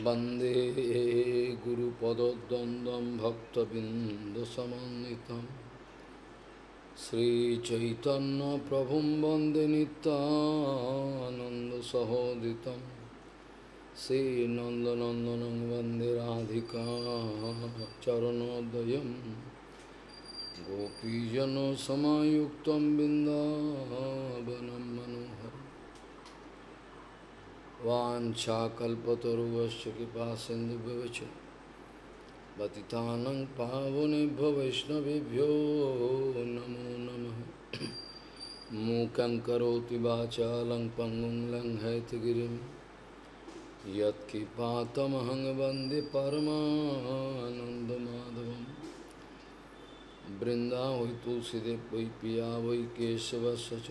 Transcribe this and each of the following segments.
वंदे वन्दे गुरुपदद्वन्द्वं श्रीचैतन प्रभु वंदे नितानन्दसहोदितं श्रीनन्दनन्दनं वन्दे राधिका चरणोदयं गोपीजनसमायुक्तं बिन्दावनं मनोहर वाछाकल्पतरुवश कृपा सिंधु पति पतितानंग वैष्णवभ्यो नमो नम मूक करोति वाचालं पंगुं लङ्घयतगिरिं परमाधव वन्दे परमानन्दमाधवं बृन्दा वै तुलसीदेव वै पिया वै केशवश्च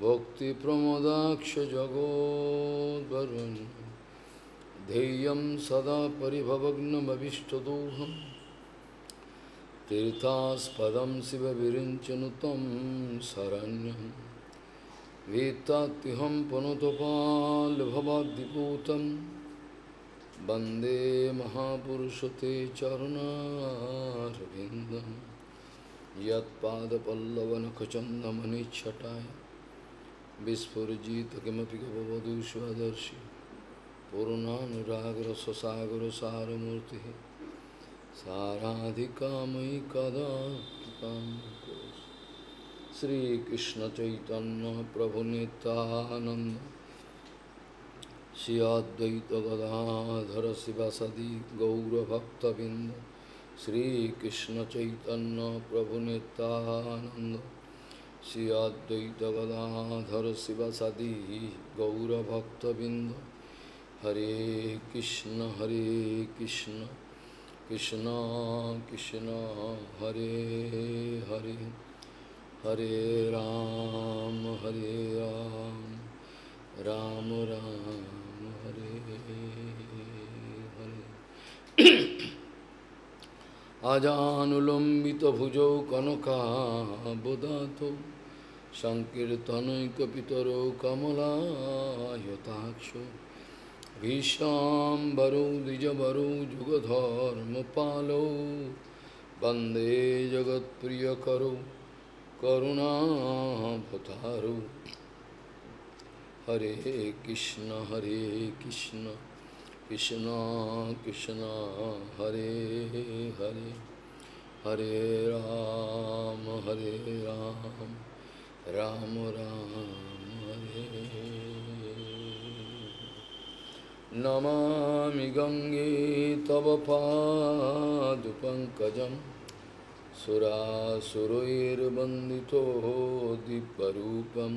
भक्तिप्रमोदाक्षजगोद्वरुन् ध्येयं सदा परिभवग्नमभीष्टदोहं तीर्थास्पदं शिवविरिञ्चनु तं शरण्यं वीत्तात्यहं पुनतपाल्भवाद्दिपूतं वन्दे महापुरुषते चरुणारविन्दं यत्पादपल्लवनखचन्दमनिच्छटाय विस्फुजित किमपि गवधूष्वदर्शी पूर्णानुरागरससागरसारमूर्ति साराधिकामयि कदा श्रीकृष्ण चैतन्य प्रभु नितानंद श्री अद्वैत गदाधर शिवसदि गौरभक्तबिंद श्रीकृष्ण चैतन्य प्रभु नितानंद श्री अद्वैत गदाधर सदी गौरभक्तबिंद हरे कृष्ण हरे कृष्ण कृष्ण कृष्ण हरे हरे हरे राम हरे राम राम राम हरे हरे আজানুলম্বিত ভুজৌ আজানুলম্বিতভুজৌ কনকাবদাত সংকীর্তনৈকপিতরৌ কমলায়তাক্ষ ভীষাম্বরৌ দ্বিজবরৌ যুগধর্মপালৌ বন্দে জগৎপ্রিয়করৌ করুণাভতারৌ হরে কৃষ্ণ হরে কৃষ্ণ कृष्णा कृष्णा हरे हरे हरे राम हरे राम राम राम हरे नमामि गंगे तव पादुपङ्कजं सुरासुरैर्वन्दितो दिव्यरूपम्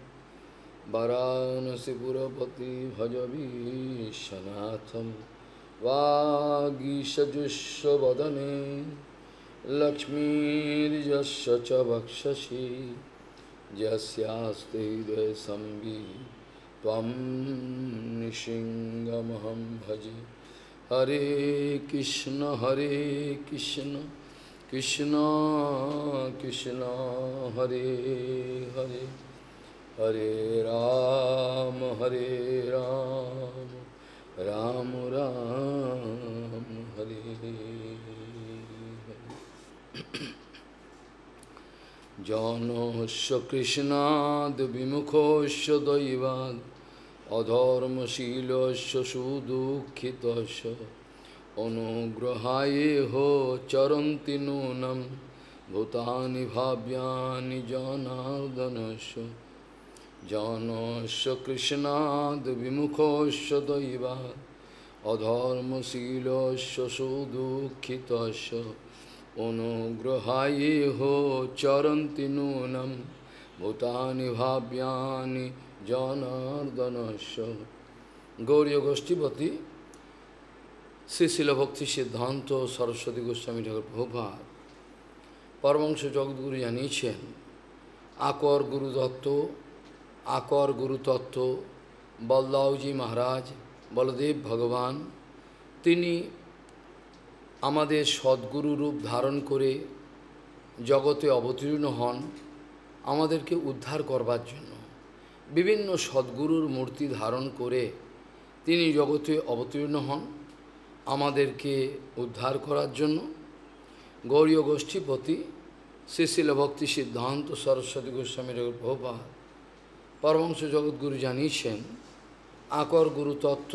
वाराणसीपुरपति भजवीशनाथं वागीशजुष्वदने लक्ष्मीर्यस्य च वक्षसि यस्यास्ते हृदय त्वं निशिङ्गमहं भजे हरे कृष्ण हरे कृष्ण कृष्ण कृष्ण हरे हरे হরে রাম হরে রাম রাম রাম হরে জনস্য কৃষ্ণাদ বিমুখস্য দৈবাদ অধর্মশীলস্য সুদুঃখিতস্য অনুগ্রহায়েহ চরন্তি নূনম ভূতানি ভাব্যানি জনার্দনস্য জনস্য কৃষ্ণাদ বিমুখস্য দৈবা অধর্মশীলস্য সুদুঃখিতস্য অনুগ্রহায়েহ চরন্তি নূনম ভূতানি ভাব্যানি জনার্দনস্য গৌরী গোষ্ঠীপতি শ্রী শিলভক্তি সিদ্ধান্ত সরস্বতী গোস্বামী ঠাকুর প্রভাত পরমংশ জগদ্গুরু জানিয়েছেন আকর গুরুদত্ত আকর গুরুতত্ত্ব বলদাউজি মহারাজ বলদেব ভগবান তিনি আমাদের সদ্গুরু রূপ ধারণ করে জগতে অবতীর্ণ হন আমাদেরকে উদ্ধার করবার জন্য বিভিন্ন সদ্গুরুর মূর্তি ধারণ করে তিনি জগতে অবতীর্ণ হন আমাদেরকে উদ্ধার করার জন্য গৌরীয় গোষ্ঠীপতি শ্রী ভক্তি সিদ্ধান্ত সরস্বতী গোস্বামীর প্রভুপাত পরমংশ জগৎগুরু জানিয়েছেন আকর গুরু তত্ত্ব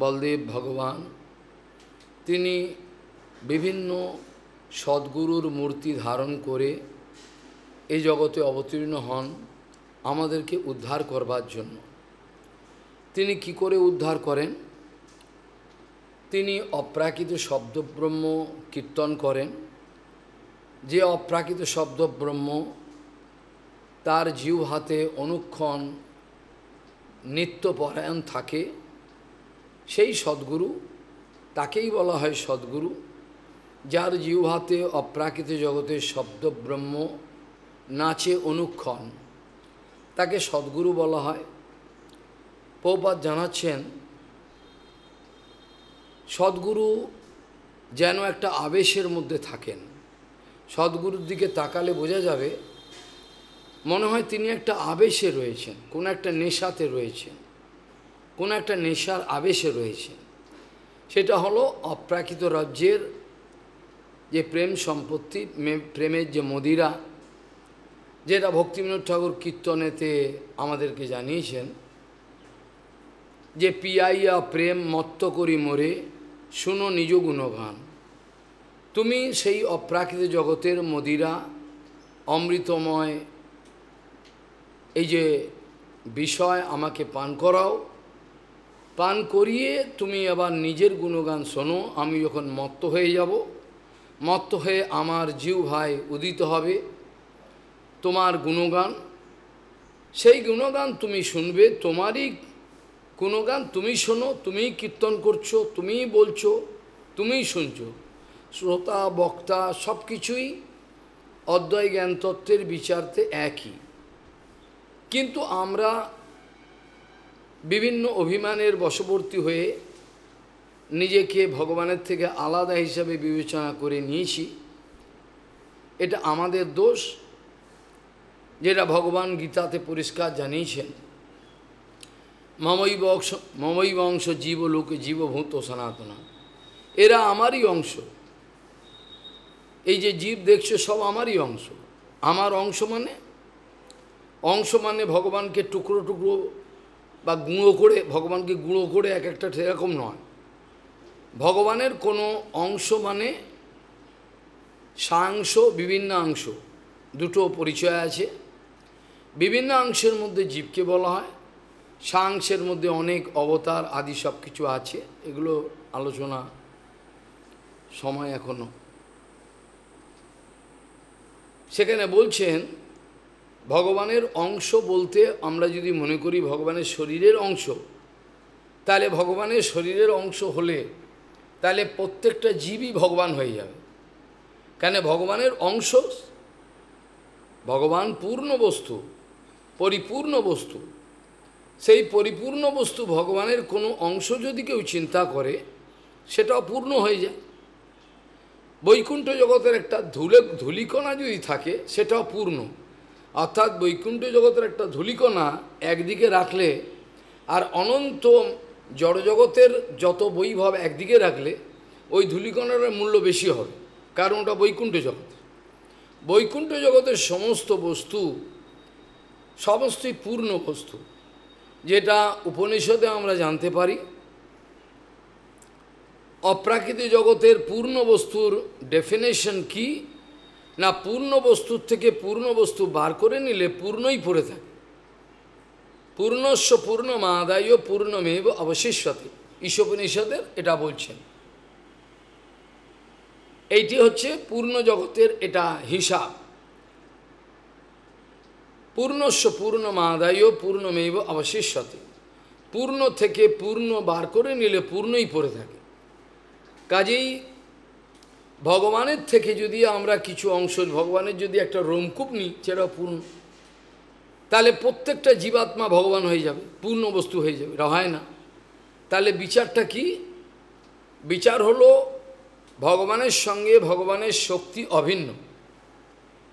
বলদেব ভগবান তিনি বিভিন্ন সদ্গুরুর মূর্তি ধারণ করে এই জগতে অবতীর্ণ হন আমাদেরকে উদ্ধার করবার জন্য তিনি কি করে উদ্ধার করেন তিনি অপ্রাকৃত শব্দব্রহ্ম কীর্তন করেন যে অপ্রাকৃত শব্দব্রহ্ম তার জিউ হাতে অনুক্ষণ নিত্যপরায়ণ থাকে সেই সদ্গুরু তাকেই বলা হয় সদ্গুরু যার জিউ হাতে অপ্রাকৃত জগতের শব্দ ব্রহ্ম নাচে অনুক্ষণ তাকে সদ্গুরু বলা হয় পৌপাত জানাচ্ছেন সদ্গুরু যেন একটা আবেশের মধ্যে থাকেন সদ্গুরুর দিকে তাকালে বোঝা যাবে মনে হয় তিনি একটা আবেশে রয়েছেন কোনো একটা নেশাতে রয়েছেন কোনো একটা নেশার আবেশে রয়েছেন সেটা হলো অপ্রাকৃত রাজ্যের যে প্রেম সম্পত্তি প্রেমের যে মদিরা যেটা ভক্তিবিনোদ ঠাকুর কীর্তনেতে আমাদেরকে জানিয়েছেন যে পিয়াইয়া প্রেম মত্ত করি মোরে শুনো নিজ গুণগান তুমি সেই অপ্রাকৃত জগতের মদিরা অমৃতময় এই যে বিষয় আমাকে পান করাও পান করিয়ে তুমি আবার নিজের গুণগান শোনো আমি যখন মত্ত হয়ে যাব মত্ত হয়ে আমার জিউ ভাই উদিত হবে তোমার গুণগান সেই গুণগান তুমি শুনবে তোমারই গুণগান তুমি শোনো তুমি কীর্তন করছো তুমি বলছো তুমি শুনছো শ্রোতা বক্তা সব কিছুই অদ্বয় জ্ঞানতত্ত্বের বিচারতে একই কিন্তু আমরা বিভিন্ন অভিমানের বশবর্তী হয়ে নিজেকে ভগবানের থেকে আলাদা হিসাবে বিবেচনা করে নিয়েছি এটা আমাদের দোষ যেটা ভগবান গীতাতে পরিষ্কার জানিয়েছেন মমই বংশ মমই বংশ জীবলোকে জীবভূত সনাতনা এরা আমারই অংশ এই যে জীব দেখছে সব আমারই অংশ আমার অংশ মানে অংশ মানে ভগবানকে টুকরো টুকরো বা গুঁড়ো করে ভগবানকে গুঁড়ো করে এক একটা সেরকম নয় ভগবানের কোনো অংশ মানে সাংশ বিভিন্ন অংশ দুটো পরিচয় আছে বিভিন্ন অংশের মধ্যে জীবকে বলা হয় সাংশের মধ্যে অনেক অবতার আদি সব কিছু আছে এগুলো আলোচনা সময় এখনো সেখানে বলছেন ভগবানের অংশ বলতে আমরা যদি মনে করি ভগবানের শরীরের অংশ তাহলে ভগবানের শরীরের অংশ হলে তাহলে প্রত্যেকটা জীবই ভগবান হয়ে যাবে কেন ভগবানের অংশ ভগবান পূর্ণ বস্তু পরিপূর্ণ বস্তু সেই পরিপূর্ণ বস্তু ভগবানের কোনো অংশ যদি কেউ চিন্তা করে সেটাও পূর্ণ হয়ে যায় বৈকুণ্ঠ জগতের একটা ধুলে ধুলিকণা যদি থাকে সেটাও পূর্ণ অর্থাৎ বৈকুণ্ঠ জগতের একটা ধুলিকণা একদিকে রাখলে আর অনন্ত জড়জগতের যত বৈভব একদিকে রাখলে ওই ধুলিকণার মূল্য বেশি হবে কারণ ওটা বৈকুণ্ঠ জগৎ বৈকুণ্ঠ জগতের সমস্ত বস্তু সমস্তই পূর্ণ বস্তু যেটা উপনিষদে আমরা জানতে পারি অপ্রাকৃতিক জগতের পূর্ণ বস্তুর ডেফিনেশন কী না পূর্ণ বস্তুর থেকে পূর্ণ বস্তু বার করে নিলে পূর্ণই পড়ে থাকে পূর্ণস্ব পূর্ণমাদায় পূর্ণমেব অবশিষ্যতে ঈশোপনিষদের এটা বলছেন এইটি হচ্ছে পূর্ণ জগতের এটা হিসাব পূর্ণস্ব পূর্ণমাদায় পূর্ণমেব অবশিষ্যতে পূর্ণ থেকে পূর্ণ বার করে নিলে পূর্ণই পড়ে থাকে কাজেই ভগবানের থেকে যদি আমরা কিছু অংশ ভগবানের যদি একটা রোমকূপ নিই সেটা পূর্ণ তাহলে প্রত্যেকটা জীবাত্মা ভগবান হয়ে যাবে পূর্ণ বস্তু হয়ে যাবে রহায় না তাহলে বিচারটা কি বিচার হলো ভগবানের সঙ্গে ভগবানের শক্তি অভিন্ন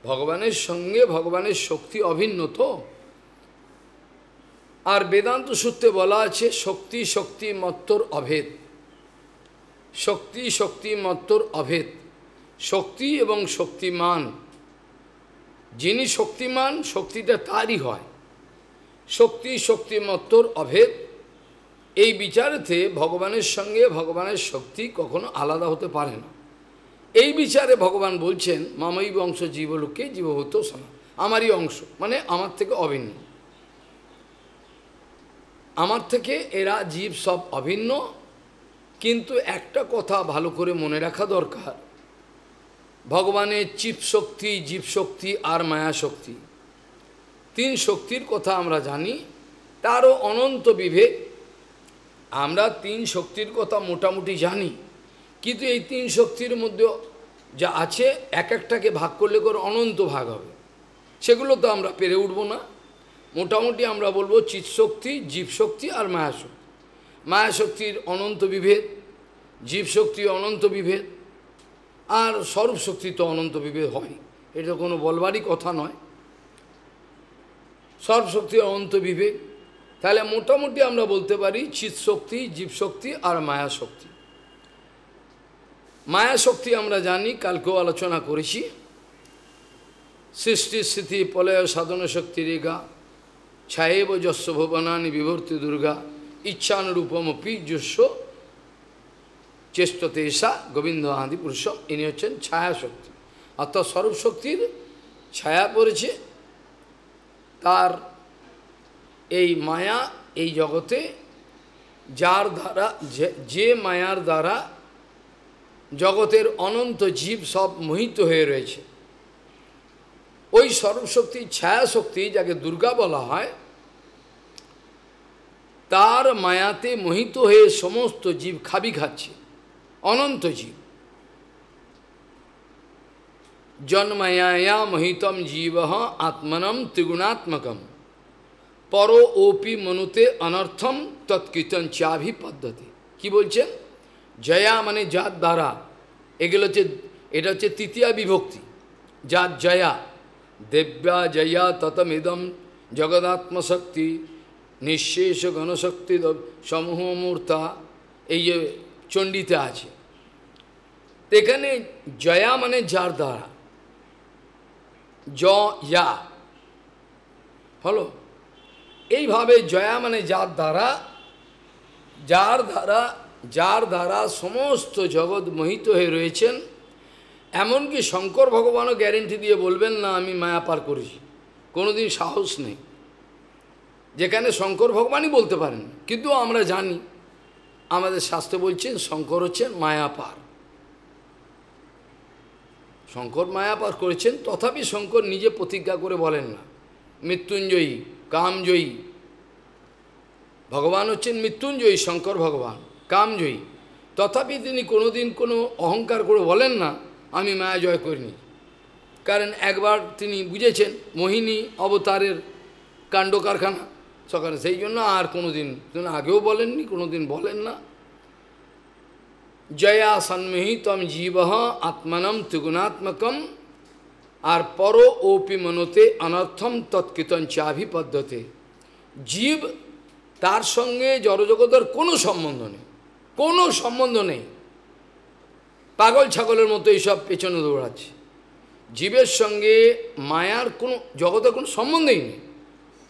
ভগবানের সঙ্গে ভগবানের শক্তি অভিন্ন তো আর বেদান্ত সূত্রে বলা আছে শক্তি শক্তি মত্তর অভেদ শক্তি শক্তি মত্তর অভেদ শক্তি এবং শক্তিমান যিনি শক্তিমান শক্তিটা তারই হয় শক্তি শক্তিমত্তর অভেদ এই বিচারেতে ভগবানের সঙ্গে ভগবানের শক্তি কখনো আলাদা হতে পারে না এই বিচারে ভগবান বলছেন মামাই বংশ জীবলোকে জীবভূত আমারই অংশ মানে আমার থেকে অভিন্ন আমার থেকে এরা জীব সব অভিন্ন কিন্তু একটা কথা ভালো করে মনে রাখা দরকার ভগবানের চিপশক্তি জীবশক্তি আর মায়া শক্তি তিন শক্তির কথা আমরা জানি তারও অনন্ত বিভেদ আমরা তিন শক্তির কথা মোটামুটি জানি কিন্তু এই তিন শক্তির মধ্যে যা আছে এক একটাকে ভাগ করলে করে অনন্ত ভাগ হবে সেগুলো তো আমরা পেরে উঠব না মোটামুটি আমরা বলবো চিৎশক্তি জীবশক্তি আর মায়াশক্তি মায়াশক্তির অনন্ত বিভেদ জীবশক্তি অনন্ত বিভেদ আর শক্তি তো অনন্ত বিভেদ হয় এটা কোনো বলবারই কথা নয় সর্বশক্তি অনন্ত বিবেক তাহলে মোটামুটি আমরা বলতে পারি জীব জীবশক্তি আর মায়াশক্তি মায়াশক্তি আমরা জানি কালকেও আলোচনা করেছি সৃষ্টি স্থিতি পলয় সাধন শক্তি রেগা ছায়েব যশ ভবনানি বিভর্তি দুর্গা ইচ্ছানুরূপম পি যস্য চেষ্টতেশা গোবিন্দ আদি পুরুষ ইনি হচ্ছেন ছায়া শক্তি অর্থাৎ স্বরূপ শক্তির ছায়া পড়েছে তার এই মায়া এই জগতে যার দ্বারা যে মায়ার দ্বারা জগতের অনন্ত জীব সব মোহিত হয়ে রয়েছে ওই সর্বশক্তি ছায়া শক্তি যাকে দুর্গা বলা হয় তার মায়াতে মোহিত হয়ে সমস্ত জীব খাবি খাচ্ছে অনন্ত জীব জন্মায়া মহিতম জীব আত্মনম ত্রিগুণাত্মকম পর ওপি মনুতে অনর্থম তৎকীর্তন চাভি পদ্ধতি কি বলছেন জয়া মানে যার দ্বারা এগুলো হচ্ছে এটা হচ্ছে তৃতীয় বিভক্তি যার জয়া দেব্যা জয়া ততমিদম জগদাত্মশক্তি নিঃশেষ গণশক্তি সমূহ মূর্তা এই যে চণ্ডীতে আছে এখানে জয়া মানে যার দ্বারা জ ইয়া হলো এইভাবে জয়া মানে যার দ্বারা যার দ্বারা যার দ্বারা সমস্ত জগৎ মোহিত হয়ে রয়েছেন এমনকি শঙ্কর ভগবানও গ্যারেন্টি দিয়ে বলবেন না আমি মায়া পার করেছি কোনোদিন সাহস নেই যেখানে শঙ্কর ভগবানই বলতে পারেন কিন্তু আমরা জানি আমাদের শাস্ত্র বলছেন শঙ্কর হচ্ছেন মায়াপার শঙ্কর মায়াপার করেছেন তথাপি শঙ্কর নিজে প্রতিজ্ঞা করে বলেন না মৃত্যুঞ্জয়ী কামজয়ী ভগবান হচ্ছেন মৃত্যুঞ্জয়ী শঙ্কর ভগবান কামজয়ী তথাপি তিনি কোনোদিন কোনো অহংকার করে বলেন না আমি মায়া জয় করিনি কারণ একবার তিনি বুঝেছেন মোহিনী অবতারের কাণ্ড কারখানা সকালে সেই জন্য আর কোনো দিন আগেও বলেননি কোনো দিন বলেন না জয়া সন্মোহিতম জীব আত্মনম ত্রিগুণাত্মকম আর পর ওপি মনোতে অনর্থম তৎকৃতন চাভি পদ্ধতে জীব তার সঙ্গে জড়জগতের কোনো সম্বন্ধ নেই কোনো সম্বন্ধ নেই পাগল ছাগলের মতো এইসব পেছনে দৌড়াচ্ছে জীবের সঙ্গে মায়ার কোনো জগতের কোনো সম্বন্ধই নেই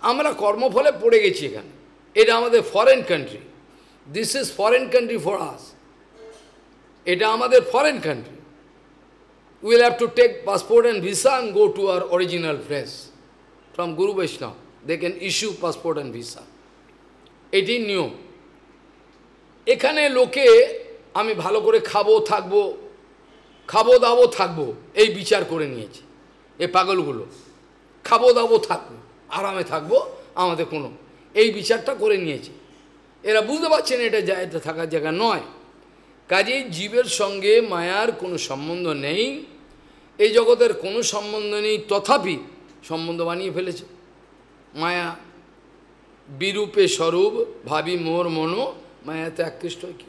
আমরা কর্মফলে পড়ে গেছি এখানে এটা আমাদের foreign country this is foreign country for us এটা আমাদের foreign country will have to take passport and visa and go to our original place from guru Vaishnava they can issue passport and visa এটি নিয়ম এখানে লোকে আমি ভালো করে খাবো থাকবো খাবো দাবো থাকবো এই বিচার করে নিয়েছে এ পাগলগুলো খাবো দাবো থাকবো আরামে থাকবো আমাদের কোনো এই বিচারটা করে নিয়েছে এরা বুঝতে পারছেন এটা জায়গা থাকার জায়গা নয় কাজেই জীবের সঙ্গে মায়ার কোনো সম্বন্ধ নেই এই জগতের কোনো সম্বন্ধ নেই তথাপি সম্বন্ধ বানিয়ে ফেলেছে মায়া বিরূপে স্বরূপ ভাবি মোর মনো মায়াতে আকৃষ্ট হয় কী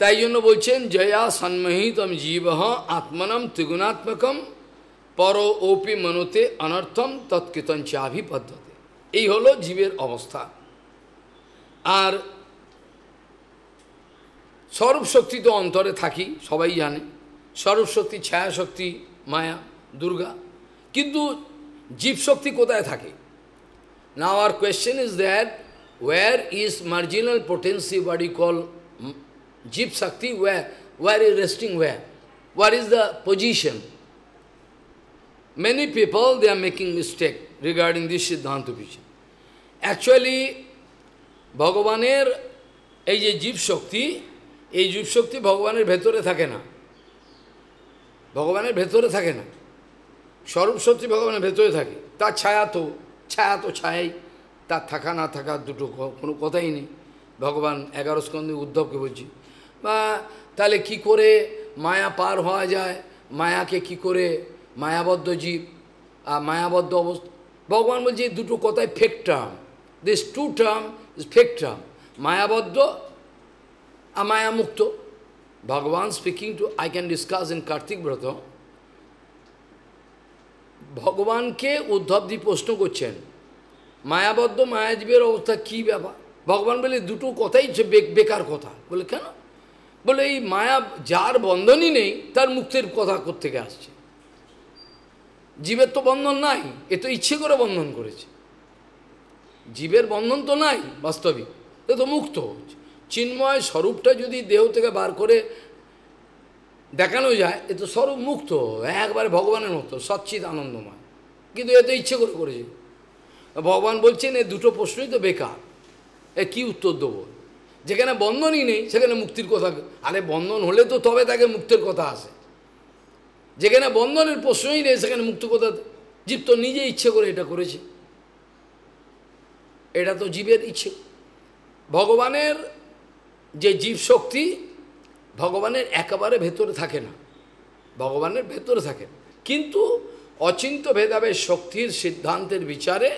তাই জন্য বলছেন জয়া সন্মহিতম জীবহ আত্মনম ত্রিগুণাত্মকম পর ওপি মনোতে অনর্থম তৎকীর্তন চাভি পদ্ধতি এই হলো জীবের অবস্থা আর স্বরূপশক্তি তো অন্তরে থাকি সবাই জানে স্বরূপশক্তি ছায়াশক্তি মায়া দুর্গা কিন্তু জীবশক্তি কোথায় থাকে না আর question is that where is marginal potency what call jivashakti where where is resting is where is the position Many people, they are making mistake regarding this Siddhanta Vichara. Actually, ভগবানের এই যে জীবশক্তি এই জীবশক্তি ভগবানের ভেতরে থাকে না ভগবানের ভেতরে থাকে না স্বরূপ শক্তি ভগবানের ভেতরে থাকে তার ছায়া তো ছায়া তো ছায়াই তার থাকা না থাকা দুটো কোনো কথাই নেই ভগবান এগারো স্কন্ধে উদ্ধবকে বলছি বা তাহলে কি করে মায়া পার হওয়া যায় মায়াকে কি করে মায়াবদ্ধ জীব আর মায়াবদ্ধ অবস্থা ভগবান বলছে দুটো কথায় fake term this two term is fake term মায়াবদ্ধ আর মায়ামুক্ত ভগবান speaking to I can discuss in Kartik Vrata ভগবানকে উদ্ধবদি প্রশ্ন করছেন মায়াবদ্ধ মায়াজীবের অবস্থা কি ব্যাপার ভগবান বলে দুটো কথাই বেকার কথা বলে কেন বলে এই মায়া যার বন্ধনই নেই তার মুক্তির কথা করতে আসছে জীবের তো বন্ধন নাই এ তো ইচ্ছে করে বন্ধন করেছে জীবের বন্ধন তো নাই বাস্তবিক এ তো মুক্ত চিন্ময় স্বরূপটা যদি দেহ থেকে বার করে দেখানো যায় এ তো স্বরূপ মুক্ত একবারে ভগবানের মতো সচ্ছিত আনন্দময় কিন্তু এ তো ইচ্ছে করে করেছে ভগবান বলছেন এ দুটো প্রশ্নই তো বেকার এ কি উত্তর দেবো যেখানে বন্ধনই নেই সেখানে মুক্তির কথা আরে বন্ধন হলে তো তবে তাকে মুক্তির কথা আসে যেখানে বন্ধনের প্রশ্নই নেই সেখানে মুক্ত কথা জীব তো নিজে ইচ্ছে করে এটা করেছে এটা তো জীবের ইচ্ছে ভগবানের যে জীব শক্তি ভগবানের একেবারে ভেতরে থাকে না ভগবানের ভেতরে থাকে কিন্তু অচিন্ত ভেদাবে শক্তির সিদ্ধান্তের বিচারে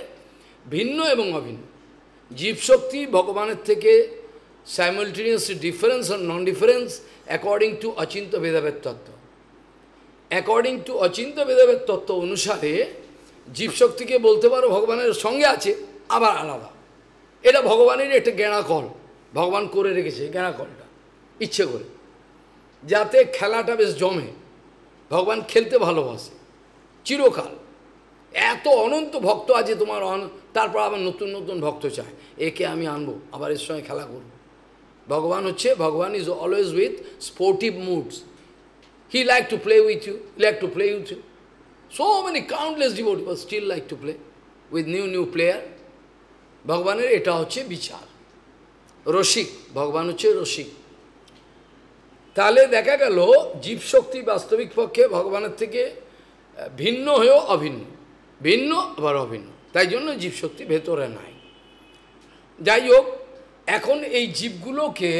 ভিন্ন এবং অভিন্ন জীবশক্তি ভগবানের থেকে সাইমলটেনিয়াস ডিফারেন্স আর non difference according to Achintya Bhedabheda tattva according to Achinta বেদবের তত্ত্ব অনুসারে জীবশক্তিকে বলতে পারো ভগবানের সঙ্গে আছে আবার আলাদা এটা ভগবানের একটা কল ভগবান করে রেখেছে কলটা ইচ্ছে করে যাতে খেলাটা বেশ জমে ভগবান খেলতে ভালোবাসে চিরকাল এত অনন্ত ভক্ত আছে তোমার অন তারপর আবার নতুন নতুন ভক্ত চায় একে আমি আনবো আবার এর সঙ্গে খেলা করব ভগবান হচ্ছে ভগবান is always with sportive moods He liked to play with you, he liked to play with you. So many countless devotees still like to play with new, new player. ভগবানের এটা হচ্ছে বিচার রসিক ভগবান হচ্ছে রসিক তাহলে দেখা গেল জীবশক্তি বাস্তবিক পক্ষে ভগবানের থেকে ভিন্ন হয়েও অভিন্ন ভিন্ন আবার অভিন্ন তাই জন্য জীবশক্তি ভেতরে নাই যাই হোক এখন এই জীবগুলোকে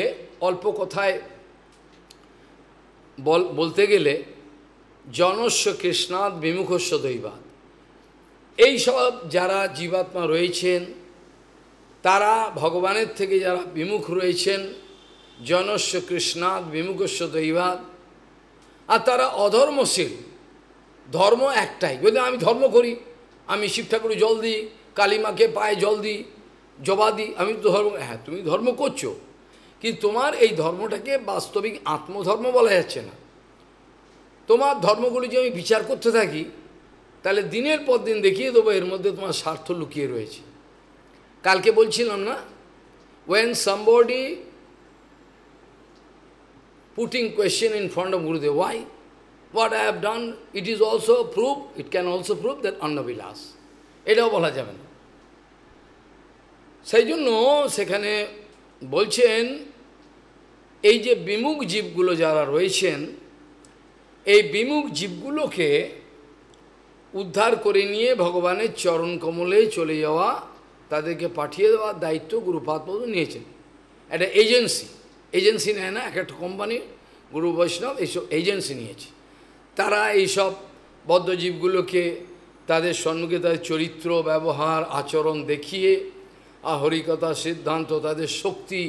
অল্প কথায় বল বলতে গেলে জনস্ব কৃষ্ণাদ বিমুখস্ব দৈবাদ এইসব যারা জীবাত্মা রয়েছেন তারা ভগবানের থেকে যারা বিমুখ রয়েছেন জনস্ব কৃষ্ণাদ বিমুখস্ব দৈবাদ আর তারা অধর্মশীল ধর্ম একটাই বলতে আমি ধর্ম করি আমি শিব ঠাকুর জল দিই কালিমাকে পায়ে জল দিই জবা দিই আমি তো ধর্ম হ্যাঁ তুমি ধর্ম করছো কিন্তু তোমার এই ধর্মটাকে বাস্তবিক আত্মধর্ম বলা যাচ্ছে না তোমার ধর্মগুলি যদি আমি বিচার করতে থাকি তাহলে দিনের পর দিন দেখিয়ে দেবো এর মধ্যে তোমার স্বার্থ লুকিয়ে রয়েছে কালকে বলছিলাম না when somebody putting question in front of Gurudev why what I have done it is also prove it can also prove that অন্নবিলাস এটাও বলা যাবে না সেই জন্য সেখানে বলছেন এই যে বিমুখ জীবগুলো যারা রয়েছেন এই বিমুখ জীবগুলোকে উদ্ধার করে নিয়ে ভগবানের চরণ কমলে চলে যাওয়া তাদেরকে পাঠিয়ে দেওয়ার দায়িত্ব গুরুপাদ নিয়েছেন একটা এজেন্সি এজেন্সি নেয় না এক একটা কোম্পানি গুরু বৈষ্ণব এইসব এজেন্সি নিয়েছে তারা এইসব বদ্ধজীবগুলোকে তাদের সম্মুখে তাদের চরিত্র ব্যবহার আচরণ দেখিয়ে আহরিকতা সিদ্ধান্ত তাদের শক্তি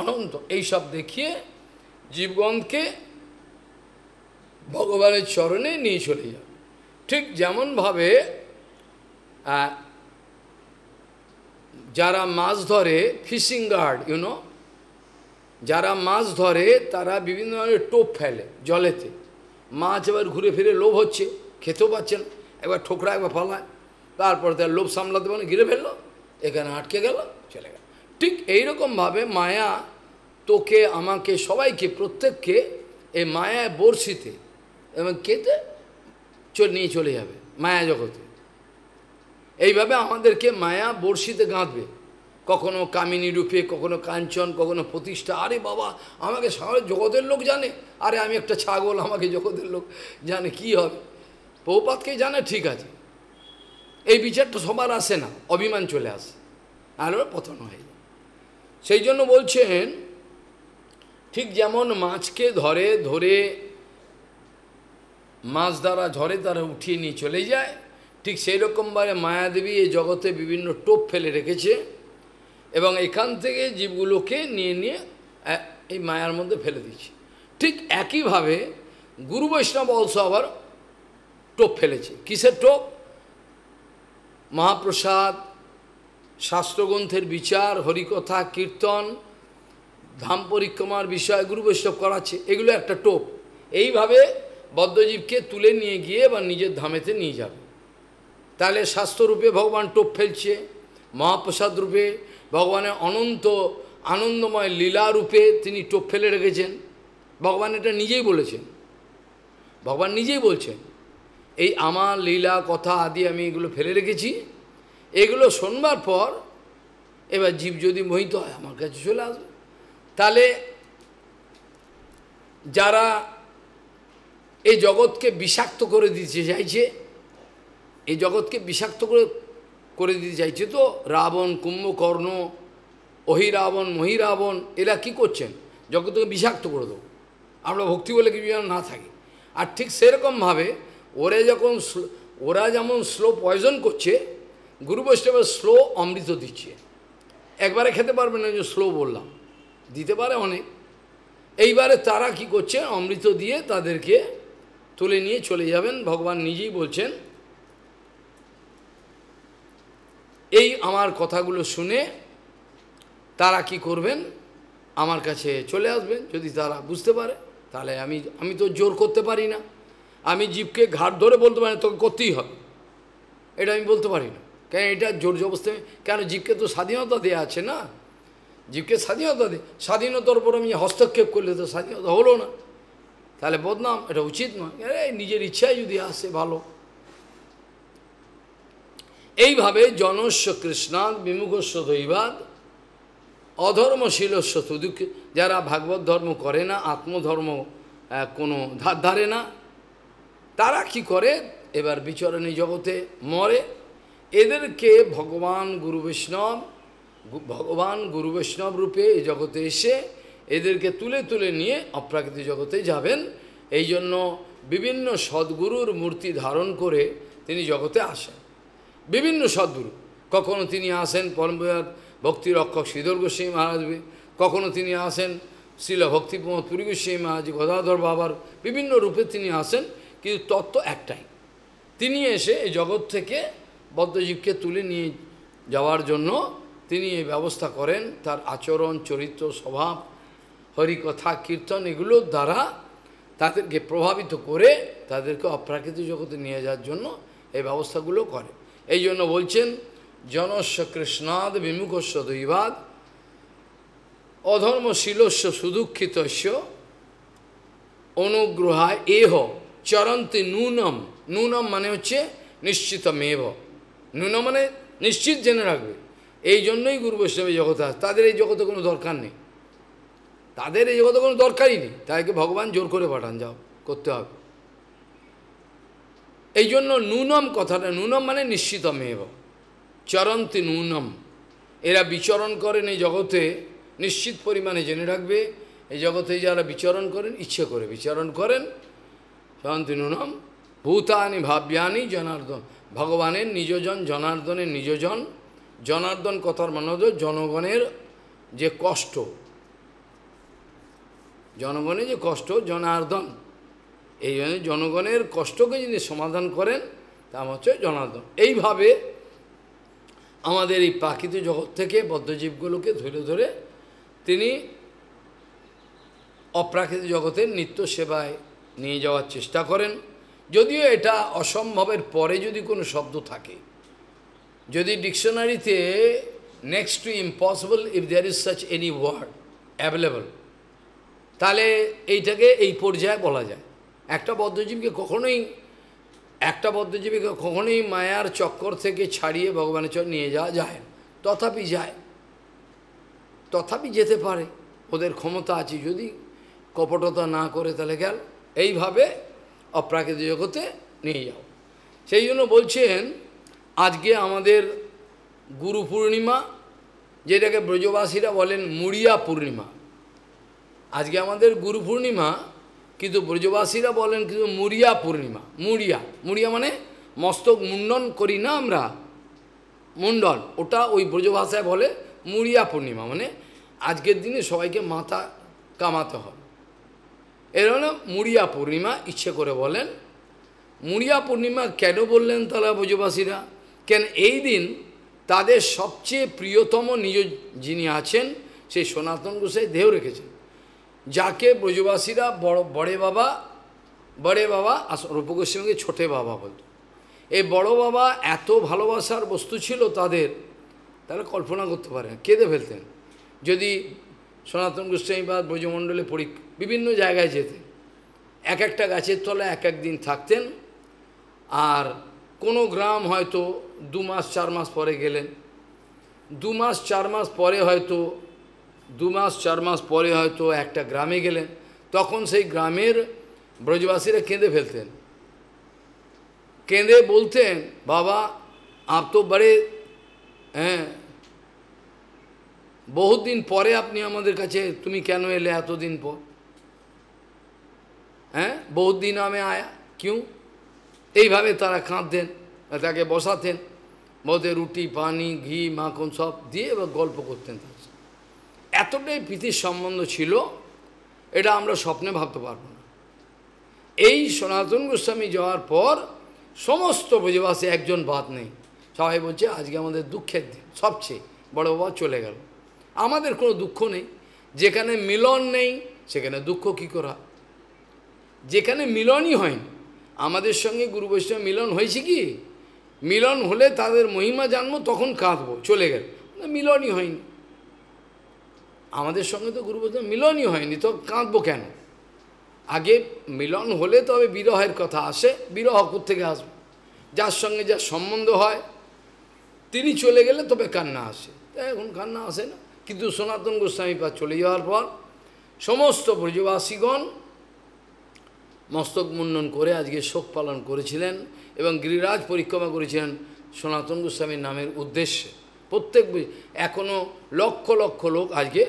অনন্ত এইসব দেখিয়ে জীবগণকে ভগবানের চরণে নিয়ে চলে যাবে ঠিক যেমনভাবে যারা মাছ ধরে ফিশিং গার্ড ইউনো যারা মাছ ধরে তারা বিভিন্ন ধরনের টোপ ফেলে জলেতে মাছ এবার ঘুরে ফিরে লোভ হচ্ছে খেতেও পাচ্ছেন একবার ঠোকরা একবার ফলায় তারপরে তার লোভ সামলাতে মানে গিরে ফেললো এখানে আটকে গেলো ঠিক এইরকমভাবে মায়া তোকে আমাকে সবাইকে প্রত্যেককে এই মায়ায় বর্ষিতে এবং কেটে নিয়ে চলে যাবে মায়া জগতে এইভাবে আমাদেরকে মায়া বর্ষিতে গাঁথবে কখনো কামিনী রূপে কখনো কাঞ্চন কখনো প্রতিষ্ঠা আরে বাবা আমাকে সবাই জগতের লোক জানে আরে আমি একটা ছাগল আমাকে জগতের লোক জানে কি হবে পৌপাতকে জানে ঠিক আছে এই বিচারটা সবার আসে না অভিমান চলে আসে আর পতন হয়ে সেই জন্য বলছেন ঠিক যেমন মাছকে ধরে ধরে মাছ দ্বারা ঝরে তারা উঠিয়ে নিয়ে চলে যায় ঠিক সেই রকমভাবে মায়াদেবী এই জগতে বিভিন্ন টোপ ফেলে রেখেছে এবং এখান থেকে জীবগুলোকে নিয়ে নিয়ে এই মায়ার মধ্যে ফেলে দিচ্ছে ঠিক একইভাবে গুরু বৈষ্ণব অলসো আবার টোপ ফেলেছে কিসের টোপ মহাপ্রসাদ শাস্ত্রগ্রন্থের বিচার হরিকথা কীর্তন ধাম পরিক্রমার বিষয় গুরু বৈষ্ণব করাচ্ছে এগুলো একটা টোপ এইভাবে বদ্ধজীবকে তুলে নিয়ে গিয়ে বা নিজের ধামেতে নিয়ে যাবে তাহলে স্বাস্থ্যরূপে ভগবান টোপ ফেলছে মহাপ্রসাদ রূপে ভগবানের অনন্ত আনন্দময় লীলা রূপে তিনি টোপ ফেলে রেখেছেন ভগবান এটা নিজেই বলেছেন ভগবান নিজেই বলছেন এই আমার লীলা কথা আদি আমি এগুলো ফেলে রেখেছি এগুলো শোনবার পর এবার জীব যদি মোহিত হয় আমার কাছে চলে আসবে তাহলে যারা এই জগৎকে বিষাক্ত করে দিতে চাইছে এই জগৎকে বিষাক্ত করে করে দিতে চাইছে তো রাবণ কুম্ভকর্ণ অহিরাবণ মহিরাবণ এরা কি করছেন জগৎকে বিষাক্ত করে দেবো আমরা ভক্তি বলে কিছু যেন না থাকি আর ঠিক সেরকমভাবে ওরা যখন ওরা যেমন স্লো পয়জন করছে গুরু বৈষ্ণবের স্লো অমৃত দিচ্ছে একবারে খেতে পারবে না যে স্লো বললাম দিতে পারে অনেক এইবারে তারা কি করছে অমৃত দিয়ে তাদেরকে তুলে নিয়ে চলে যাবেন ভগবান নিজেই বলছেন এই আমার কথাগুলো শুনে তারা কি করবেন আমার কাছে চলে আসবেন যদি তারা বুঝতে পারে তাহলে আমি আমি তো জোর করতে পারি না আমি জীবকে ঘাট ধরে বলতে পারি তোকে করতেই হবে এটা আমি বলতে পারি না কেন এটা জোর জবস্থায় কেন জীবকে তো স্বাধীনতা দেওয়া আছে না জীবকে স্বাধীনতা দে স্বাধীনতার উপর আমি হস্তক্ষেপ করলে তো স্বাধীনতা হলো না তাহলে বদনাম এটা উচিত নয় নিজের ইচ্ছায় যদি আসে ভালো এইভাবে জনস্ব কৃষ্ণাদ বিমুখস্ব দৈবাদ অধর্মশীলস্ব তুদুক যারা ভাগবত ধর্ম করে না আত্মধর্ম কোনো ধার ধারে না তারা কি করে এবার বিচরণী জগতে মরে এদেরকে ভগবান গুরু বৈষ্ণব ভগবান গুরু বৈষ্ণব রূপে এই জগতে এসে এদেরকে তুলে তুলে নিয়ে অপ্রাকৃতিক জগতে যাবেন এই জন্য বিভিন্ন সদ্গুরুর মূর্তি ধারণ করে তিনি জগতে আসেন বিভিন্ন সদ্গুরু কখনো তিনি আসেন পরম ভক্তি রক্ষক শ্রীধর গোস্বামী মহারাজ কখনো তিনি আসেন শিল ভক্তি পুরী গোস্বামী মহারাজ গদাধর বাবার বিভিন্ন রূপে তিনি আসেন কিন্তু তত্ত্ব একটাই তিনি এসে এই জগৎ থেকে বদ্ধজীবকে তুলে নিয়ে যাওয়ার জন্য তিনি এই ব্যবস্থা করেন তার আচরণ চরিত্র স্বভাব হরিকথা কীর্তন এগুলোর দ্বারা তাদেরকে প্রভাবিত করে তাদেরকে অপ্রাকৃতিক জগতে নিয়ে যাওয়ার জন্য এই ব্যবস্থাগুলো করে এই জন্য বলছেন জনস্ব কৃষ্ণাদ বিমুখস্ব দৈবাদ অধর্মশীলস্য সুদুঃখিতস্য অনুগ্রহায় এহ চরন্তী নুনম নুনম মানে হচ্ছে নিশ্চিতমেভ ন্যূন মানে নিশ্চিত জেনে রাখবে এই জন্যই গুরু বৈষ্ণবের জগতে আসে তাদের এই জগতে কোনো দরকার নেই তাদের এই জগতে কোনো দরকারই নেই তাদেরকে ভগবান জোর করে পাঠান যাও করতে হবে এই জন্য নুনম কথাটা নুনম মানে নিশ্চিত এব চরন্তি নুনম এরা বিচরণ করেন এই জগতে নিশ্চিত পরিমাণে জেনে রাখবে এই জগতে যারা বিচরণ করেন ইচ্ছে করে বিচরণ করেন চরন্তি নুনম ভূতানি ভাব্যানি জনার্দন ভগবানের নিজজন জনার্দনের নিজজন জনার্দন কথার মানে হতো জনগণের যে কষ্ট জনগণের যে কষ্ট জনার্দন এই জন্য জনগণের কষ্টকে যিনি সমাধান করেন তা হচ্ছে জনার্দন এইভাবে আমাদের এই প্রাকৃতিক জগৎ থেকে বদ্ধজীবগুলোকে ধরে ধরে তিনি অপ্রাকৃতিক জগতের নিত্য সেবায় নিয়ে যাওয়ার চেষ্টা করেন যদিও এটা অসম্ভবের পরে যদি কোনো শব্দ থাকে যদি ডিকশনারিতে next to impossible if there is such any word available তাহলে এইটাকে এই পর্যায়ে বলা যায় একটা বদ্ধজীবীকে কখনোই একটা বদ্ধজীবীকে কখনোই মায়ার চক্কর থেকে ছাড়িয়ে ভগবানের চর নিয়ে যাওয়া যায় তথাপি যায় তথাপি যেতে পারে ওদের ক্ষমতা আছে যদি কপটতা না করে তাহলে গেল এইভাবে অপ্রাকৃত জগতে নিয়ে যাও সেই জন্য বলছেন আজকে আমাদের গুরু পূর্ণিমা যেটাকে ব্রজবাসীরা বলেন মুড়িয়া পূর্ণিমা আজকে আমাদের গুরু পূর্ণিমা কিন্তু ব্রজবাসীরা বলেন কিন্তু মুড়িয়া পূর্ণিমা মুড়িয়া মুড়িয়া মানে মস্তক মুন্ডন করি না আমরা মুন্ডন ওটা ওই ব্রজভাষায় বলে মুড়িয়া পূর্ণিমা মানে আজকের দিনে সবাইকে মাথা কামাতে হবে এর হলো মুড়িয়া পূর্ণিমা ইচ্ছে করে বলেন মুড়িয়া পূর্ণিমা কেন বললেন তারা ভোজবাসীরা কেন এই দিন তাদের সবচেয়ে প্রিয়তম নিজ যিনি আছেন সেই সনাতন গোসাই দেহ রেখেছেন যাকে ব্রজবাসীরা বড় বড়ে বাবা বড়ে বাবা রূপ গোস্বামীকে ছোটে বাবা বলত এই বড় বাবা এত ভালোবাসার বস্তু ছিল তাদের তারা কল্পনা করতে পারে কেঁদে ফেলতেন যদি সনাতন গোস্বামী বা ব্রজমণ্ডলে পরি বিভিন্ন জায়গায় যেতেন এক একটা গাছের তলায় এক একদিন থাকতেন আর কোনো গ্রাম হয়তো দু মাস চার মাস পরে গেলেন দু মাস চার মাস পরে হয়তো দু মাস চার মাস পরে হয়তো একটা গ্রামে গেলেন তখন সেই গ্রামের ব্রজবাসীরা কেঁদে ফেলতেন কেঁদে বলতেন বাবা আপ তো বড়ে হ্যাঁ বহুদিন পরে আপনি আমাদের কাছে তুমি কেন এলে এতদিন পর হ্যাঁ বহুদিন আমি আয়া কিউ এইভাবে তারা কাঁদতেন তাকে বসাতেন বোধে রুটি পানি ঘি মাখন সব দিয়ে এবার গল্প করতেন তার এতটাই প্রীতির সম্বন্ধ ছিল এটা আমরা স্বপ্নে ভাবতে পারব না এই সনাতন গোস্বামী যাওয়ার পর সমস্ত ব্রজবাসী একজন বাদ নেই সবাই বলছে আজকে আমাদের দুঃখের দিন সবচেয়ে বড় বাবা চলে গেল আমাদের কোনো দুঃখ নেই যেখানে মিলন নেই সেখানে দুঃখ কী করা যেখানে মিলনই হয়নি আমাদের সঙ্গে গুরু বৈষ্ণব মিলন হয়েছে কি মিলন হলে তাদের মহিমা জানবো তখন কাঁদবো চলে গেল না মিলনই হয়নি আমাদের সঙ্গে তো গুরু বৈষ্ণব মিলনই হয়নি তো কাঁদবো কেন আগে মিলন হলে তবে বিরহের কথা আসে বিরহ থেকে আসবে যার সঙ্গে যা সম্বন্ধ হয় তিনি চলে গেলে তবে কান্না আসে তাই এখন কান্না আসে না কিন্তু সনাতন গোস্বামী পা চলে যাওয়ার পর সমস্ত ব্রজবাসীগণ মস্তক মুন্ডন করে আজকে শোক পালন করেছিলেন এবং গিরিরাজ পরিক্রমা করেছিলেন সনাতন গোস্বামীর নামের উদ্দেশ্যে প্রত্যেক এখনও লক্ষ লক্ষ লোক আজকে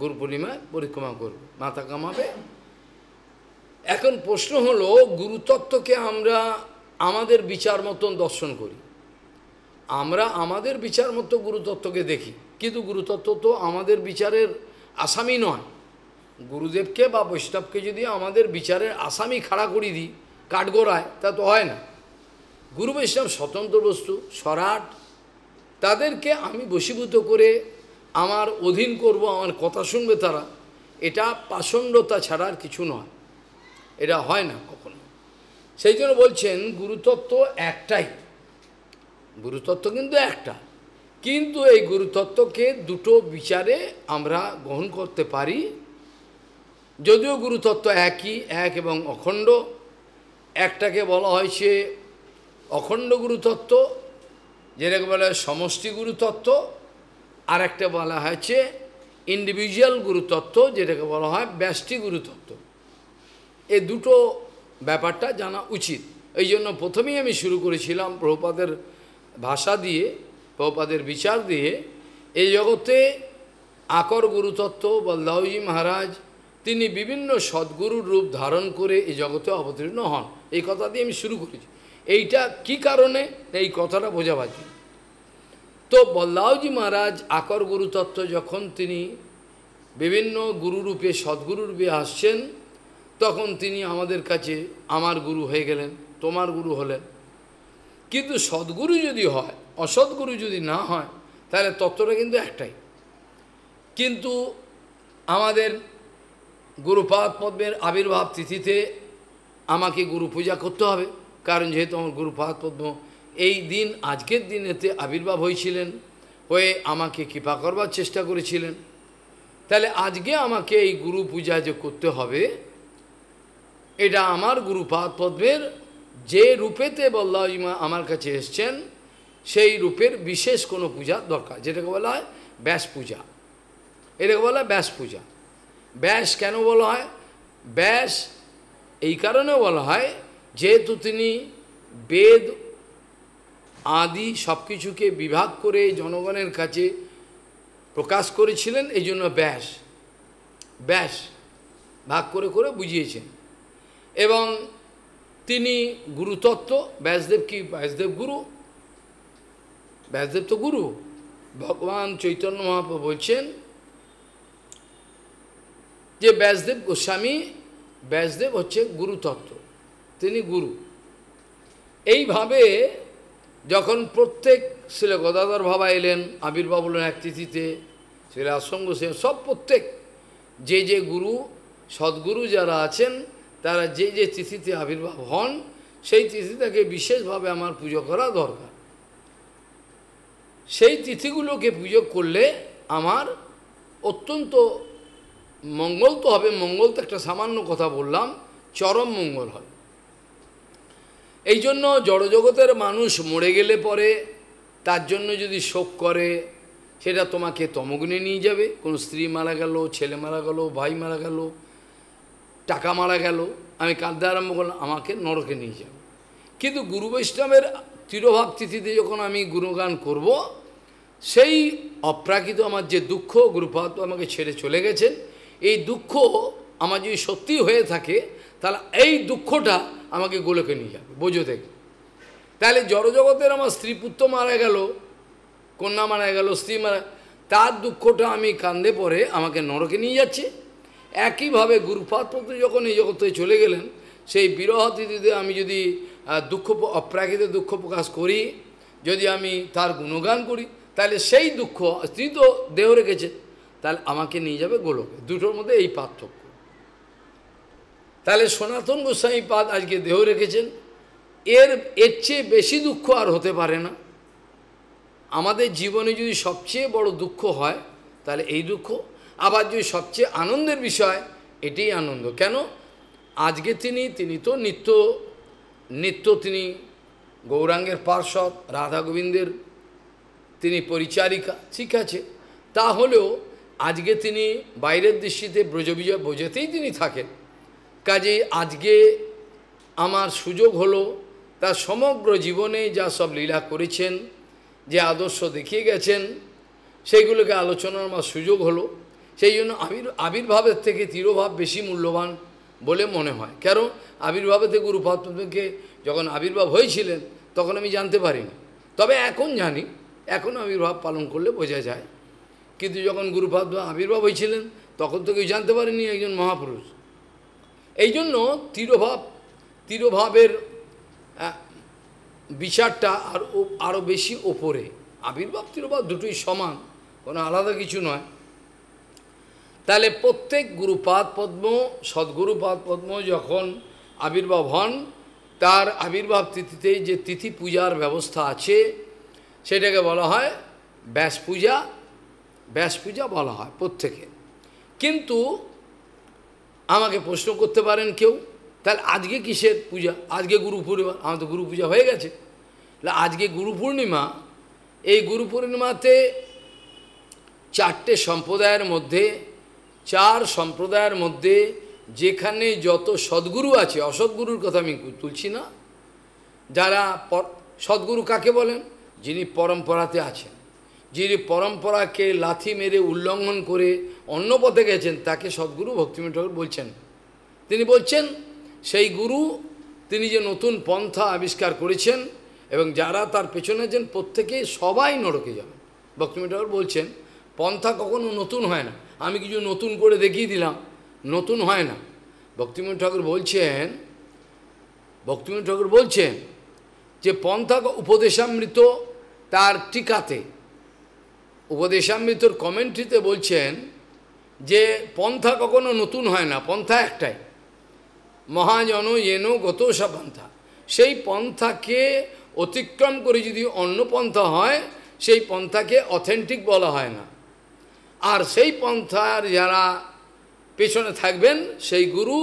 গুরু পূর্ণিমায় পরিক্রমা করবে মাথা কামাবে এখন প্রশ্ন হলো গুরুতত্ত্বকে আমরা আমাদের বিচার মতন দর্শন করি আমরা আমাদের বিচার মতো গুরুতত্ত্বকে দেখি কিন্তু গুরুতত্ত্ব তো আমাদের বিচারের আসামি নয় গুরুদেবকে বা বৈষ্ণবকে যদি আমাদের বিচারের আসামি খাড়া করি দিই কাঠগোড়ায় তা তো হয় না গুরু বৈষ্ণব স্বতন্ত্র বস্তু সরাট তাদেরকে আমি বশীভূত করে আমার অধীন করব আমার কথা শুনবে তারা এটা পাষণ্ডতা ছাড়া আর কিছু নয় এটা হয় না কখনো সেই জন্য বলছেন গুরুতত্ত্ব একটাই গুরুতত্ত্ব কিন্তু একটা কিন্তু এই গুরুতত্ত্বকে দুটো বিচারে আমরা গ্রহণ করতে পারি যদিও গুরুতত্ত্ব একই এক এবং অখণ্ড একটাকে বলা হয়েছে অখণ্ড গুরুতত্ত্ব যেটাকে বলা হয় সমষ্টি গুরুতত্ত্ব আর একটা বলা হয়েছে ইন্ডিভিজুয়াল গুরুতত্ত্ব যেটাকে বলা হয় ব্যষ্টি গুরুতত্ত্ব এ দুটো ব্যাপারটা জানা উচিত এই জন্য প্রথমেই আমি শুরু করেছিলাম প্রভুপাদের ভাষা দিয়ে প্রপাদের বিচার দিয়ে এই জগতে আকর গুরুতত্ত্ব বল্লাউজি মহারাজ তিনি বিভিন্ন সদ্গুরুর রূপ ধারণ করে এই জগতে অবতীর্ণ হন এই কথা দিয়ে আমি শুরু করেছি এইটা কি কারণে এই কথাটা বোঝাবার জন্য তো বল্লাউজি মহারাজ আকর গুরুতত্ত্ব যখন তিনি বিভিন্ন গুরুরূপে সদ্গুরুরূপে আসছেন তখন তিনি আমাদের কাছে আমার গুরু হয়ে গেলেন তোমার গুরু হলেন কিন্তু সদ্গুরু যদি হয় অসৎগুরু যদি না হয় তাহলে তত্ত্বটা কিন্তু একটাই কিন্তু আমাদের গুরুপাদ পদ্মের আবির্ভাব তিথিতে আমাকে গুরু পূজা করতে হবে কারণ যেহেতু আমার গুরুপাদ পদ্ম এই দিন আজকের দিনেতে আবির্ভাব হয়েছিলেন হয়ে আমাকে কৃপা করবার চেষ্টা করেছিলেন তাহলে আজকে আমাকে এই গুরু পূজা যে করতে হবে এটা আমার গুরুপাদ পদ্মের যে রূপেতে বল্লাজিমা আমার কাছে এসছেন সেই রূপের বিশেষ কোনো পূজা দরকার যেটাকে বলা হয় ব্যাস পূজা এটাকে বলা হয় ব্যাস পূজা ব্যাস কেন বলা হয় ব্যাস এই কারণে বলা হয় যেহেতু তিনি বেদ আদি সব কিছুকে বিভাগ করে জনগণের কাছে প্রকাশ করেছিলেন এই জন্য ব্যাস ব্যাস ভাগ করে করে বুঝিয়েছেন এবং তিনি গুরুতত্ত্ব ব্যাসদেব কি ব্যাসদেব গুরু ব্যাসদেব তো গুরু ভগবান চৈতন্য মহাপ্রু বলছেন যে ব্যাসদেব গোস্বামী ব্যাসদেব হচ্ছে গুরুতত্ত্ব তিনি গুরু এইভাবে যখন প্রত্যেক ছেলে গদাধর ভাবা এলেন আবির্ভাব হলেন এক তিথিতে শিল সে সব প্রত্যেক যে যে গুরু সদ্গুরু যারা আছেন তারা যে যে তিথিতে আবির্ভাব হন সেই তিথি তাকে বিশেষভাবে আমার পুজো করা দরকার সেই তিথিগুলোকে পুজো করলে আমার অত্যন্ত মঙ্গল তো হবে মঙ্গল তো একটা সামান্য কথা বললাম চরম মঙ্গল হবে এই জন্য জড়জগতের মানুষ মরে গেলে পরে তার জন্য যদি শোক করে সেটা তোমাকে তমগুনে নিয়ে যাবে কোনো স্ত্রী মারা গেল ছেলে মারা গেল ভাই মারা গেল টাকা মারা গেল আমি কাঁদতে আরম্ভ করলাম আমাকে নরকে নিয়ে যাবে কিন্তু গুরু বৈষ্ণবের তিরোভাব তিথিতে যখন আমি গুণগান করবো সেই অপ্রাকৃত আমার যে দুঃখ গুরুপাত আমাকে ছেড়ে চলে গেছেন এই দুঃখ আমার যদি সত্যি হয়ে থাকে তাহলে এই দুঃখটা আমাকে গোলকে নিয়ে যাবে বোঝো থেকে তাহলে জড়জগতের আমার স্ত্রী পুত্র মারা গেল কন্যা মারা গেল স্ত্রী মারা তার দুঃখটা আমি কান্দে পরে আমাকে নরকে নিয়ে যাচ্ছে একইভাবে গুরুপাত প্রতি যখন এই জগতে চলে গেলেন সেই বিরহতিথিতে আমি যদি দুঃখ অপ্রাকৃত দুঃখ প্রকাশ করি যদি আমি তার গুণগান করি তাহলে সেই দুঃখ স্ত্রী তো দেহ রেখেছে তাহলে আমাকে নিয়ে যাবে গোলকে দুটোর মধ্যে এই পার্থক্য তাহলে সনাতন গোস্বামী পাদ আজকে দেহ রেখেছেন এর এর চেয়ে বেশি দুঃখ আর হতে পারে না আমাদের জীবনে যদি সবচেয়ে বড় দুঃখ হয় তাহলে এই দুঃখ আবার যদি সবচেয়ে আনন্দের বিষয় এটাই আনন্দ কেন আজকে তিনি তিনি তো নিত্য নিত্য তিনি গৌরাঙ্গের পার্শ্বদ রাধা গোবিন্দের তিনি পরিচারিকা ঠিক আছে তা হলেও আজকে তিনি বাইরের দৃষ্টিতে ব্রজবিজয় বোঝাতেই তিনি থাকেন কাজে আজকে আমার সুযোগ হলো তার সমগ্র জীবনে যা সব লীলা করেছেন যে আদর্শ দেখিয়ে গেছেন সেইগুলোকে আলোচনার আমার সুযোগ হলো সেই জন্য আবির আবির্ভাবের থেকে তিরোভাব বেশি মূল্যবান বলে মনে হয় কারণ থেকে গুরুপাত্মকে যখন আবির্ভাব হয়েছিলেন তখন আমি জানতে পারিনি তবে এখন জানি এখনও আবির্ভাব পালন করলে বোঝা যায় কিন্তু যখন গুরুভাব আবির্ভাব হয়েছিলেন তখন তো কেউ জানতে পারেনি একজন মহাপুরুষ এই জন্য তিরোভাব তিরোভাবের বিচারটা আর আরও বেশি ওপরে আবির্ভাব তিরোভাব দুটোই সমান কোনো আলাদা কিছু নয় তাহলে প্রত্যেক গুরুপাদ পদ্ম সদ্গুরুপাদ পদ্ম যখন আবির্ভাব হন তার আবির্ভাব তিথিতে যে তিথি পূজার ব্যবস্থা আছে সেটাকে বলা হয় ব্যাস পূজা ব্যাস পূজা বলা হয় প্রত্যেকে কিন্তু আমাকে প্রশ্ন করতে পারেন কেউ তাহলে আজকে কিসের পূজা আজকে গুরু পূর্ণিমা আমার তো গুরু পূজা হয়ে গেছে তাহলে আজকে গুরু পূর্ণিমা এই গুরু পূর্ণিমাতে চারটে সম্প্রদায়ের মধ্যে চার সম্প্রদায়ের মধ্যে যেখানে যত সদ্গুরু আছে অসৎগুরুর কথা আমি তুলছি না যারা সদ্গুরু কাকে বলেন যিনি পরম্পরাতে আছেন যিনি পরম্পরাকে লাথি মেরে উল্লঙ্ঘন করে অন্য পথে গেছেন তাকে সদ্গুরু ভক্তিম ঠাকুর বলছেন তিনি বলছেন সেই গুরু তিনি যে নতুন পন্থা আবিষ্কার করেছেন এবং যারা তার পেছনে যেন প্রত্যেকে সবাই নরকে যাবেন ভক্তিম ঠাকুর বলছেন পন্থা কখনো নতুন হয় না আমি কিছু নতুন করে দেখিয়ে দিলাম নতুন হয় না ভক্তিম ঠাকুর বলছেন ভক্তিম ঠাকুর বলছেন যে পন্থা উপদেশামৃত তার টিকাতে উপদেশামৃতর কমেন্ট্রিতে বলছেন যে পন্থা কখনো নতুন হয় না পন্থা একটাই মহাজন এনো সা পন্থা সেই পন্থাকে অতিক্রম করে যদি অন্য পন্থা হয় সেই পন্থাকে অথেন্টিক বলা হয় না আর সেই পন্থার যারা পেছনে থাকবেন সেই গুরু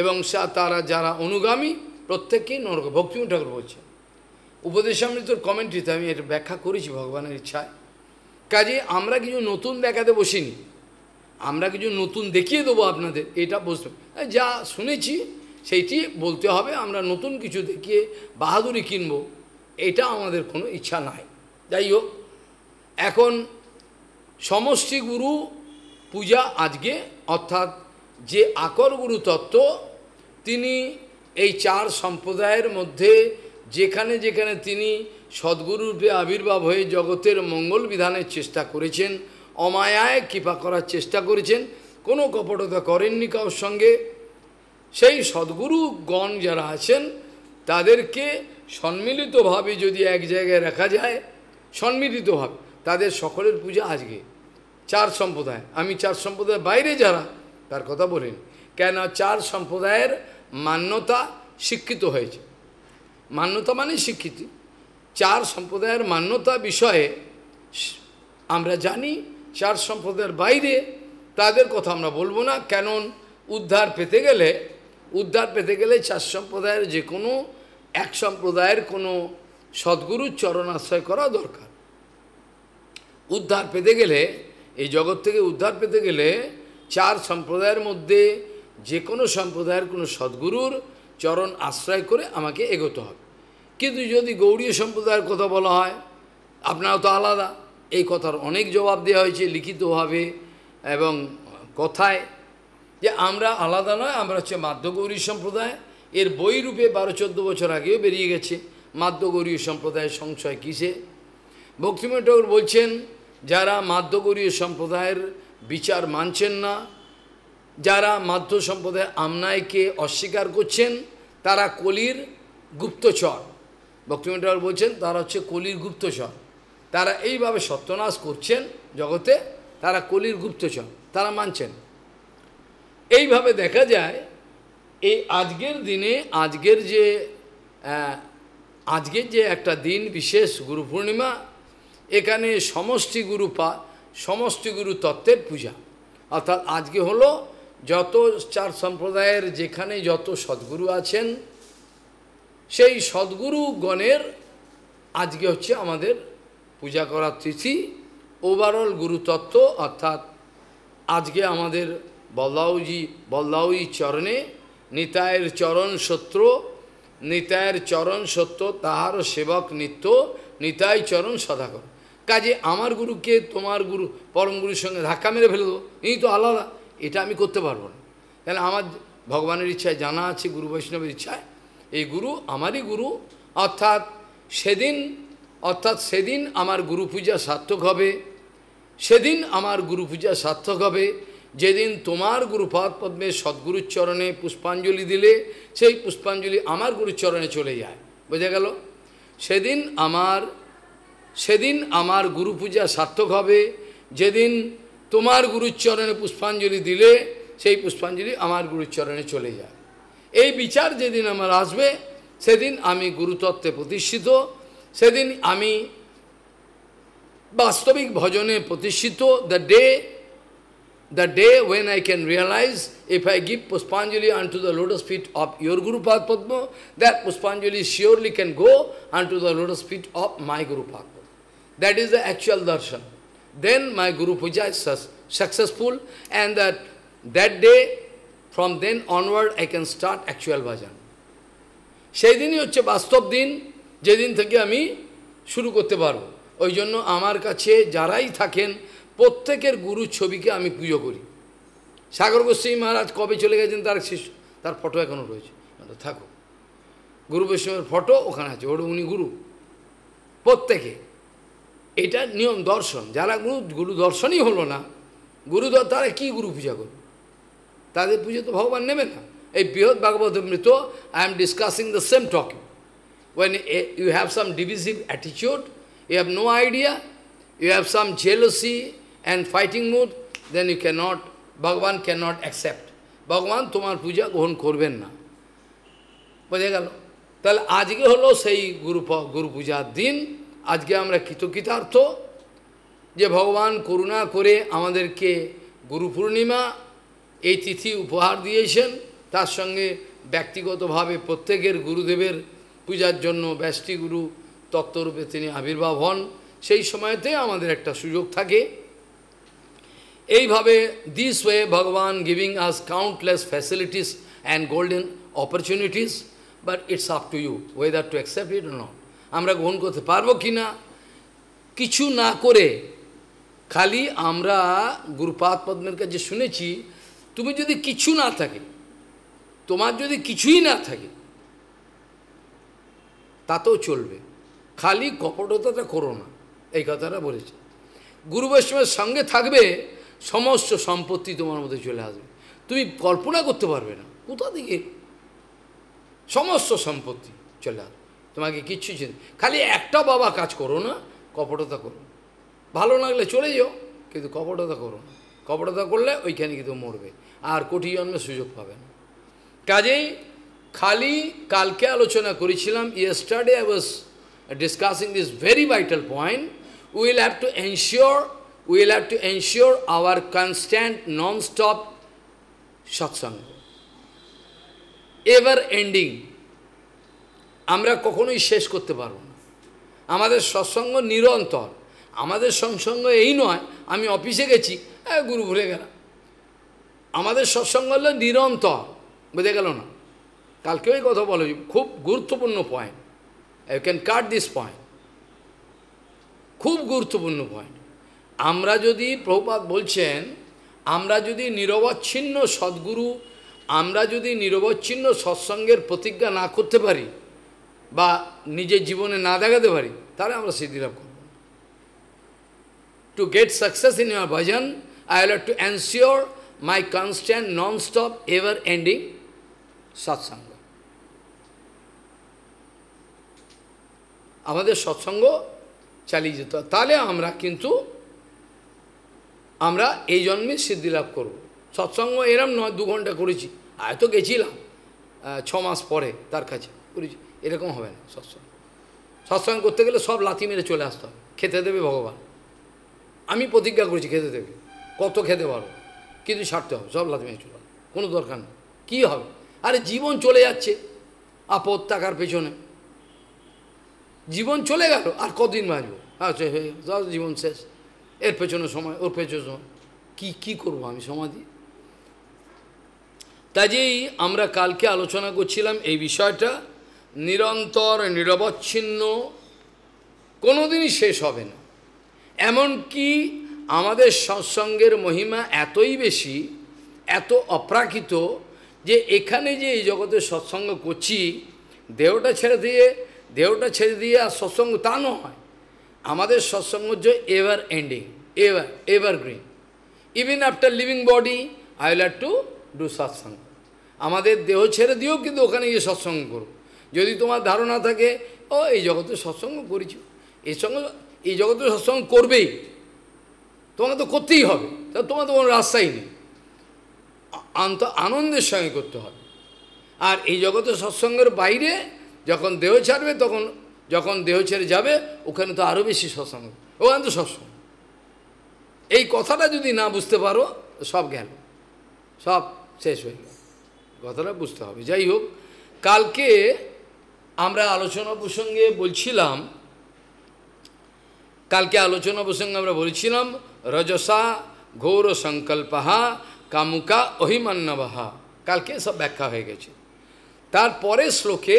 এবং তারা যারা অনুগামী প্রত্যেকেই নরক ভক্তিম ঠাকুর বলছেন উপদেশামৃতর কমেন্ট্রিতে আমি এটা ব্যাখ্যা করেছি ভগবানের ইচ্ছায় কাজে আমরা কিছু নতুন দেখাতে বসিনি আমরা কিছু নতুন দেখিয়ে দেবো আপনাদের এটা বসবে যা শুনেছি সেইটি বলতে হবে আমরা নতুন কিছু দেখিয়ে বাহাদুরি কিনব এটা আমাদের কোনো ইচ্ছা নাই যাই হোক এখন সমষ্টি গুরু পূজা আজকে অর্থাৎ যে আকর গুরু তত্ত্ব তিনি এই চার সম্প্রদায়ের মধ্যে যেখানে যেখানে তিনি সদ্গুরুরূপে আবির্ভাব হয়ে জগতের মঙ্গল বিধানের চেষ্টা করেছেন অমায়ায় কৃপা করার চেষ্টা করেছেন কোনো কপটতা করেননি কারোর সঙ্গে সেই সদ্গুরুগণ যারা আছেন তাদেরকে সম্মিলিতভাবে যদি এক জায়গায় রাখা যায় সম্মিলিতভাবে তাদের সকলের পূজা আজকে চার সম্প্রদায় আমি চার সম্প্রদায়ের বাইরে যারা তার কথা বলিনি কেন চার সম্প্রদায়ের মান্যতা শিক্ষিত হয়েছে মান্যতা মানে শিক্ষিত চার সম্প্রদায়ের মান্যতা বিষয়ে আমরা জানি চার সম্প্রদায়ের বাইরে তাদের কথা আমরা বলবো না কেন উদ্ধার পেতে গেলে উদ্ধার পেতে গেলে চার সম্প্রদায়ের যে কোনো এক সম্প্রদায়ের কোনো সদ্গুরুর চরণাশ্রয় করা দরকার উদ্ধার পেতে গেলে এই জগৎ থেকে উদ্ধার পেতে গেলে চার সম্প্রদায়ের মধ্যে যে কোনো সম্প্রদায়ের কোনো সদ্গুরুর চরণ আশ্রয় করে আমাকে এগোতে হবে কিন্তু যদি গৌড়ীয় সম্প্রদায়ের কথা বলা হয় আপনারা তো আলাদা এই কথার অনেক জবাব দেওয়া হয়েছে লিখিতভাবে এবং কথায় যে আমরা আলাদা নয় আমরা হচ্ছে মাধ্যগৌরী সম্প্রদায় এর বই রূপে বারো চোদ্দো বছর আগেও বেরিয়ে গেছে মাধ্যগৌরীয় সম্প্রদায়ের সংশয় কিসে ভক্তিময় ঠাকুর বলছেন যারা মাধ্যগৌরীয় সম্প্রদায়ের বিচার মানছেন না যারা মাধ্য সম্প্রদায় আমনায়কে অস্বীকার করছেন তারা কলির গুপ্তচর বক্তিমন্ডল বলছেন তারা হচ্ছে কলির গুপ্তচর তারা এইভাবে সত্যনাশ করছেন জগতে তারা কলির গুপ্তচর তারা মানছেন এইভাবে দেখা যায় এই আজকের দিনে আজকের যে আজকের যে একটা দিন বিশেষ গুরু পূর্ণিমা এখানে সমষ্টি গুরু পা সমষ্টি গুরু তত্ত্বের পূজা অর্থাৎ আজকে হলো যত চার সম্প্রদায়ের যেখানে যত সদ্গুরু আছেন সেই সদ্গুরু গণের আজকে হচ্ছে আমাদের পূজা করার তিথি ওভারঅল গুরুতত্ত্ব অর্থাৎ আজকে আমাদের বল্লাউজি বল্লাউই চরণে নিতায়ের চরণ সত্র নিতায়ের চরণ সত্য তাহার সেবক নিত্য নিতাই চরণ সদাকর কাজে আমার গুরুকে তোমার গুরু পরম গুরুর সঙ্গে ধাক্কা মেরে ফেলে দেবো এই তো আলাদা এটা আমি করতে পারবো না তাহলে আমার ভগবানের ইচ্ছায় জানা আছে গুরু বৈষ্ণবের ইচ্ছায় এই গুরু আমারই গুরু অর্থাৎ সেদিন অর্থাৎ সেদিন আমার গুরু পূজা সার্থক হবে সেদিন আমার গুরু পূজা সার্থক হবে যেদিন তোমার গুরুপাদ পদ্মে সদ্গুরুর চরণে পুষ্পাঞ্জলি দিলে সেই পুষ্পাঞ্জলি আমার গুরুর চরণে চলে যায় বোঝা গেল সেদিন আমার সেদিন আমার গুরু পূজা সার্থক হবে যেদিন তোমার গুরুচরণে পুষ্পাঞ্জলি দিলে সেই পুষ্পাঞ্জলি আমার গুরুচরণে চলে যায় এই বিচার যেদিন আমার আসবে সেদিন আমি গুরুতত্ত্বে প্রতিষ্ঠিত সেদিন আমি বাস্তবিক ভজনে প্রতিষ্ঠিত the day the day when I can realise if I give pushpanjali unto the lotus feet of your gurupada padma that pushpanjali surely can go unto the lotus feet of my gurupada padma that is the actual darshan Then my Guru Puja is su successful and that, that day, from then onward, I can start actual bhajan. সেই দিনই হচ্ছে বাস্তব দিন যেদিন থেকে আমি শুরু করতে পারবো ওই জন্য আমার কাছে যারাই থাকেন প্রত্যেকের গুরু ছবিকে আমি পুজো করি সাগর গোস্বামী মহারাজ কবে চলে গেছেন তার শিষ্য তার ফটো এখনও রয়েছে থাকুক গুরু বৈষ্ণবের ফটো ওখানে আছে ওর উনি গুরু প্রত্যেকে এটা নিয়ম দর্শন যারা গুরু গুরু দর্শনই হলো না গুরুদর তারা কি গুরু পূজা করবে তাদের পুজো তো ভগবান নেবে না এই Brihad Bhagavatamrita I am discussing the same topic when you have some divisive অ্যাটিচিউড you have no idea you have some jealousy and fighting mood then you can not Bhagavan can not accept Bhagavan তোমার পূজা গ্রহণ করবেন না বোঝা গেল তাহলে আজকে হলো সেই গুরু গুরু পূজার দিন আজকে আমরা কৃতকৃতার্থ যে ভগবান করুণা করে আমাদেরকে গুরু পূর্ণিমা এই তিথি উপহার দিয়েছেন তার সঙ্গে ব্যক্তিগতভাবে প্রত্যেকের গুরুদেবের পূজার জন্য গুরু তত্ত্বরূপে তিনি আবির্ভাব হন সেই সময়তে আমাদের একটা সুযোগ থাকে এইভাবে this way Bhagavan giving us countless facilities and golden opportunities but it's up to you whether to accept it not আমরা গ্রহণ করতে পারবো কি না কিছু না করে খালি আমরা গুরুপাদ পদ্মের কাছে শুনেছি তুমি যদি কিছু না থাকে তোমার যদি কিছুই না থাকে তাতেও চলবে খালি কপটতাটা করো না এই কথাটা বলেছে গুরু বৈষ্ণবের সঙ্গে থাকবে সমস্ত সম্পত্তি তোমার মধ্যে চলে আসবে তুমি কল্পনা করতে পারবে না কোথা থেকে সমস্ত সম্পত্তি চলে আসবে তোমাকে কিচ্ছু চিন খালি একটা বাবা কাজ করো না কপটতা করো ভালো লাগলে চলে যাও কিন্তু কপটতা করো না কপটতা করলে ওইখানে কিন্তু মরবে আর কোটি জন্মের সুযোগ পাবে না কাজেই খালি কালকে আলোচনা করেছিলাম yesterday I was discussing this very vital point we'll have to ensure we'll have to ensure our constant non stop satsang ever ending আমরা কখনোই শেষ করতে পারবো না আমাদের সৎসঙ্গ নিরন্তর আমাদের সৎসঙ্গ এই নয় আমি অফিসে গেছি গুরু ভুলে গেলাম আমাদের সৎসঙ্গ হলো নিরন্তর বুঝে গেল না কালকেও এই কথা বলো খুব গুরুত্বপূর্ণ point I can cut this point খুব গুরুত্বপূর্ণ পয়েন্ট আমরা যদি প্রভুপাত বলছেন আমরা যদি নিরবচ্ছিন্ন সদ্গুরু আমরা যদি নিরবচ্ছিন্ন সৎসঙ্গের প্রতিজ্ঞা না করতে পারি বা নিজের জীবনে না দেখাতে পারি তাহলে আমরা সিদ্ধিলাভ করব to get success in your bhajan I have to ensure my constant non stop ever ending satsang আমাদের সৎসঙ্গ চালিয়ে যেত তাহলে আমরা কিন্তু আমরা এই জন্মে সিদ্ধি লাভ করব সৎসঙ্গ এরম নয় দু ঘন্টা করেছি আয়তো গেছিলাম ছ মাস পরে তার কাছে করেছি এরকম হবে না সৎসঙ্গ সৎসঙ্গ করতে গেলে সব লাথি মেরে চলে আসতে হবে খেতে দেবে ভগবান আমি প্রতিজ্ঞা করেছি খেতে দেবে কত খেতে পারো কিন্তু ছাড়তে হবে সব লাথি মেরে চলে কোনো দরকার নেই কী হবে আরে জীবন চলে যাচ্ছে আপদ টাকার পেছনে জীবন চলে গেল আর কদিন বাঁচবো আচ্ছা হয়ে জীবন শেষ এর পেছনে সময় ওর পেছনে সময় কী কী করবো আমি সমাধি তাজেই আমরা কালকে আলোচনা করছিলাম এই বিষয়টা নিরন্তর নিরবচ্ছিন্ন কোনোদিনই শেষ হবে না এমনকি আমাদের সৎসঙ্গের মহিমা এতই বেশি এত অপ্রাকৃত যে এখানে যে এই জগতে সৎসঙ্গ করছি দেহটা ছেড়ে দিয়ে দেহটা ছেড়ে দিয়ে আর সৎসঙ্গ তা নয় আমাদের সৎসঙ্গ যে ever ending ever evergreen even after leaving body I will have to do satsang আমাদের দেহ ছেড়ে দিয়েও কিন্তু ওখানে গিয়ে সৎসঙ্গ করব যদি তোমার ধারণা থাকে ও এই জগতে সৎসঙ্গ করেছ এর সঙ্গে এই জগতে সৎসঙ্গ করবেই তোমাকে তো করতেই হবে তা তোমার তো কোনো রাস্তাই নেই আন্ত আনন্দের সঙ্গে করতে হবে আর এই জগতে সৎসঙ্গের বাইরে যখন দেহ ছাড়বে তখন যখন দেহ ছেড়ে যাবে ওখানে তো আরও বেশি সৎসঙ্গ ওখানে তো সৎসঙ্গ এই কথাটা যদি না বুঝতে পারো সব গেল সব শেষ হয়ে গেল কথাটা বুঝতে হবে যাই হোক কালকে আমরা আলোচনা প্রসঙ্গে বলছিলাম কালকে আলোচনা প্রসঙ্গে আমরা বলছিলাম রজসা ঘৌর সংকল্পাহা কামুকা অহিমান্নবাহা কালকে সব ব্যাখ্যা হয়ে গেছে তারপরে শ্লোকে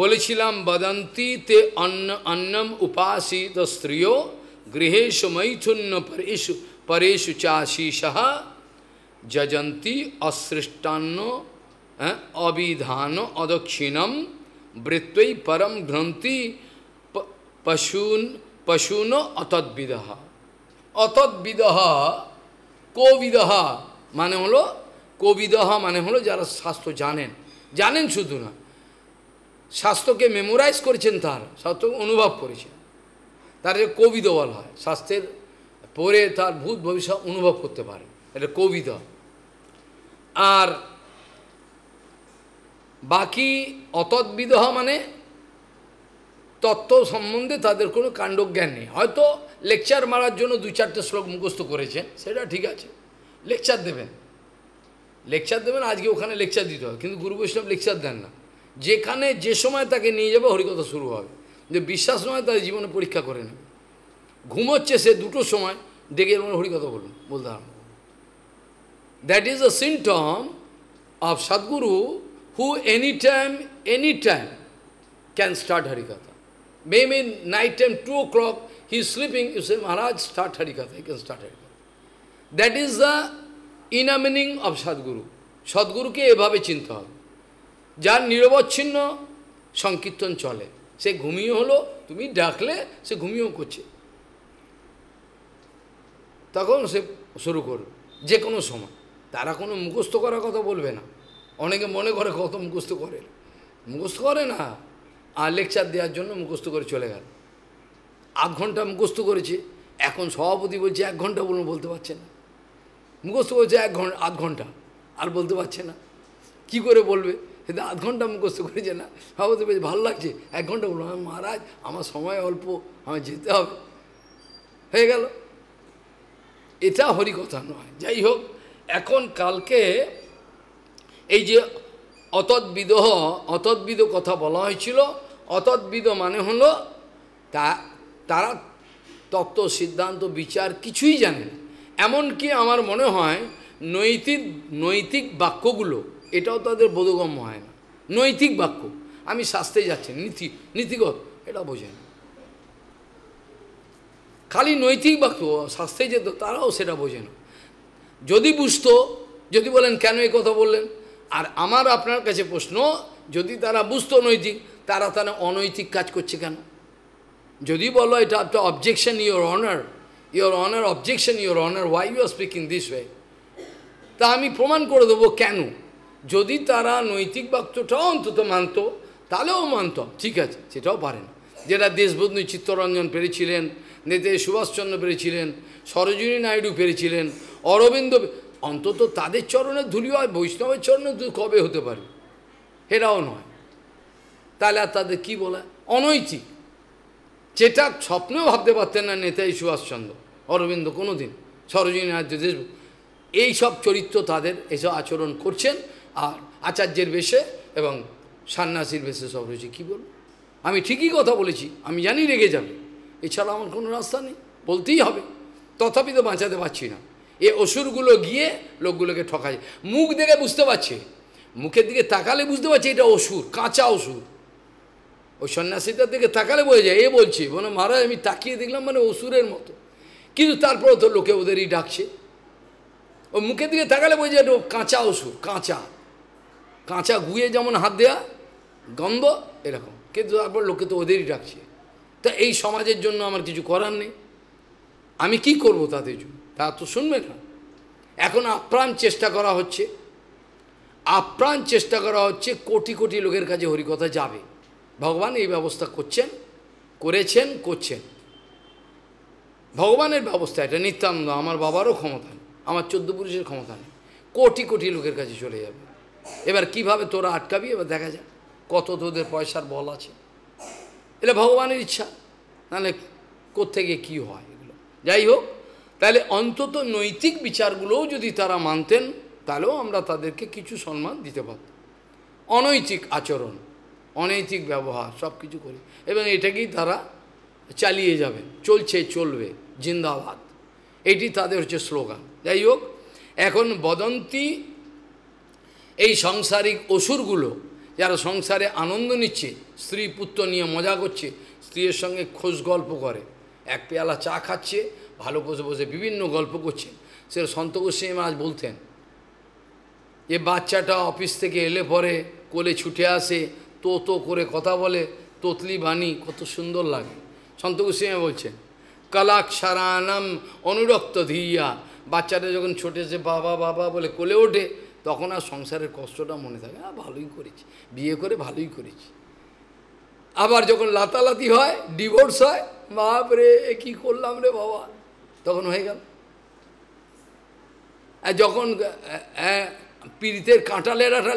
বলেছিলাম বদন্তি তে অন্ন অন্নম উপাসিত স্ত্রীয় গৃহেশ মৈথুন্ন পরেশু পরেশু চাশিসহ যজন্তি অসৃষ্টান্ন অবিধান অদক্ষিণম বৃত্তই পরম গ্রন্থি পশুন পশুন অতদ্বিদহ অতদ্বিদহ কবিদহ মানে হলো কবিদহ মানে হলো যারা স্বাস্থ্য জানেন জানেন শুধু না স্বাস্থ্যকে মেমোরাইজ করেছেন তার শাস্ত্র অনুভব করেছেন তার যে কবিদ বলা হয় স্বাস্থ্যের পরে তার ভূত ভবিষ্যৎ অনুভব করতে পারে এটা কবিদা আর বাকি অতদ্বিদহ মানে তত্ত্ব সম্বন্ধে তাদের কোনো কাণ্ডজ্ঞান নেই হয়তো লেকচার মারার জন্য দু চারটে শ্লোক মুখস্থ করেছেন সেটা ঠিক আছে লেকচার দেবেন লেকচার দেবেন আজকে ওখানে লেকচার দিতে হবে কিন্তু গুরু বৈষ্ণব লেকচার দেন না যেখানে যে সময় তাকে নিয়ে যাবে হরিকথা শুরু হবে যে বিশ্বাস নয় তাদের জীবনে পরীক্ষা করে নেবে ঘুমোচ্ছে সে দুটো সময় ডেকে মনে হরিকথা বলুন বলতে আরম্ভ that is a symptom of sadguru who anytime, anytime can start Harikatha. Maybe night time, 2 o'clock, he is sleeping, you say, Maharaj, start Harikatha, he can start Harikatha. That is the inner meaning of Sadguru. Sadguru ke ebhabe chinta যার নিরবচ্ছিন্ন nirabachinna চলে chale. Se ghumiyo holo, tumi সে se ghumiyo koche. Takon se suru যে কোনো সময় তারা কোনো মুখস্থ করার কথা বলবে না অনেকে মনে করে কত মুখস্থ করে মুখস্থ করে না আর লেকচার দেওয়ার জন্য মুখস্থ করে চলে গেল আধ ঘন্টা মুখস্থ করেছে এখন সভাপতি বলছে এক ঘন্টা বলুন বলতে পারছে না মুখস্থ করেছে এক ঘন্টা আধ ঘন্টা আর বলতে পারছে না কি করে বলবে সেটা আধ ঘন্টা মুখস্থ করেছে না সভাপতি বলছে ভালো লাগছে এক ঘন্টা বলুন আমি মহারাজ আমার সময় অল্প আমার যেতে হবে হয়ে গেল এটা হরিকথা নয় যাই হোক এখন কালকে এই যে অতদ্বিদহ অতদ্বিদ কথা বলা হয়েছিল অতদ্বিদ মানে হলো তা তারা তত্ত্ব সিদ্ধান্ত বিচার কিছুই জানে এমন এমনকি আমার মনে হয় নৈতিক নৈতিক বাক্যগুলো এটাও তাদের বোধগম্য হয় না নৈতিক বাক্য আমি শাস্তে যাচ্ছি নীতি নীতিগত এটা বোঝে না খালি নৈতিক বাক্য শাস্তে যেত তারাও সেটা বোঝে না যদি বুঝতো যদি বলেন কেন এই কথা বললেন আর আমার আপনার কাছে প্রশ্ন যদি তারা বুঝতো নৈতিক তারা তারা অনৈতিক কাজ করছে কেন যদি বলো এটা একটা objection your honour your honour objection your honour why you are speaking this way তা আমি প্রমাণ করে দেবো কেন যদি তারা নৈতিক বাক্যটাও অন্তত মানত তাহলেও মানত ঠিক আছে সেটাও পারেন যেটা দেশবন্ধু চিত্তরঞ্জন পেরেছিলেন নেতে সুভাষচন্দ্র পেরেছিলেন সরোজিনী নাইডু পেরেছিলেন অরবিন্দ অন্তত তাদের চরণে ধুলি হয় বৈষ্ণবের চরণে কবে হতে পারে এরাও নয় তাহলে আর তাদের কী বলা অনৈতিক যেটা স্বপ্নেও ভাবতে পারতেন না নেতাজি সুভাষচন্দ্র অরবিন্দ কোনো দিন সরোজিনীনাথ এই সব চরিত্র তাদের এসব আচরণ করছেন আর আচার্যের বেশে এবং সন্ন্যাসীর বেশে সব রয়েছে কী বলব আমি ঠিকই কথা বলেছি আমি জানি রেগে যাবে এছাড়া আমার কোনো রাস্তা নেই বলতেই হবে তথাপি তো বাঁচাতে পারছি না এ অসুরগুলো গিয়ে লোকগুলোকে ঠকায় মুখ দেখে বুঝতে পারছে মুখের দিকে তাকালে বুঝতে পারছে এটা অসুর কাঁচা অসুর ওই সন্ন্যাসীটার দিকে তাকালে বোঝা যায় এ বলছি মানে মহারাজ আমি তাকিয়ে দেখলাম মানে অসুরের মতো কিন্তু তারপরে তো লোকে ওদেরই ডাকছে ও মুখের দিকে তাকালে বোঝা যায় কাঁচা অসুর কাঁচা কাঁচা গুয়ে যেমন হাত দেয়া গন্ধ এরকম কিন্তু তারপর লোকে তো ওদেরই ডাকছে তা এই সমাজের জন্য আমার কিছু করার নেই আমি কি করব তাদের জন্য তা তো শুনবে না এখন আপ্রাণ চেষ্টা করা হচ্ছে আপ্রাণ চেষ্টা করা হচ্ছে কোটি কোটি লোকের কাছে হরিকথা যাবে ভগবান এই ব্যবস্থা করছেন করেছেন করছেন ভগবানের ব্যবস্থা এটা নিত্যানন্দ আমার বাবারও ক্ষমতা নেই আমার চোদ্দ পুরুষের ক্ষমতা নেই কোটি কোটি লোকের কাছে চলে যাবে এবার কিভাবে তোরা আটকাবি এবার দেখা যাক কত তোদের পয়সার বল আছে এটা ভগবানের ইচ্ছা নাহলে কোথেকে কি হয় এগুলো যাই হোক তাহলে অন্তত নৈতিক বিচারগুলোও যদি তারা মানতেন তাহলেও আমরা তাদেরকে কিছু সম্মান দিতে পারত অনৈতিক আচরণ অনৈতিক ব্যবহার সব কিছু করি এবং এটাকেই তারা চালিয়ে যাবে চলছে চলবে জিন্দাবাদ এটি তাদের হচ্ছে স্লোগান যাই হোক এখন বদন্তি এই সংসারিক অসুরগুলো যারা সংসারে আনন্দ নিচ্ছে স্ত্রী পুত্র নিয়ে মজা করছে স্ত্রীর সঙ্গে খোঁজ গল্প করে এক পেয়ালা চা খাচ্ছে ভালো বসে বসে বিভিন্ন গল্প করছেন সেটা সন্ত গোস্বামী মহারাজ বলতেন এ বাচ্চাটা অফিস থেকে এলে পরে কোলে ছুটে আসে তো তো করে কথা বলে তোতলি বাণী কত সুন্দর লাগে সন্ত গোস্বামী বলছেন সারানাম অনুরক্ত ধিয়া বাচ্চাটা যখন ছোটে সে বাবা বাবা বলে কোলে ওঠে তখন আর সংসারের কষ্টটা মনে থাকে আর ভালোই করেছি বিয়ে করে ভালোই করেছি আবার যখন লাতালাতি হয় ডিভোর্স হয় বাপ রে কী করলাম রে বাবা তখন হয়ে গেল যখন পীড়িতের কাঁটা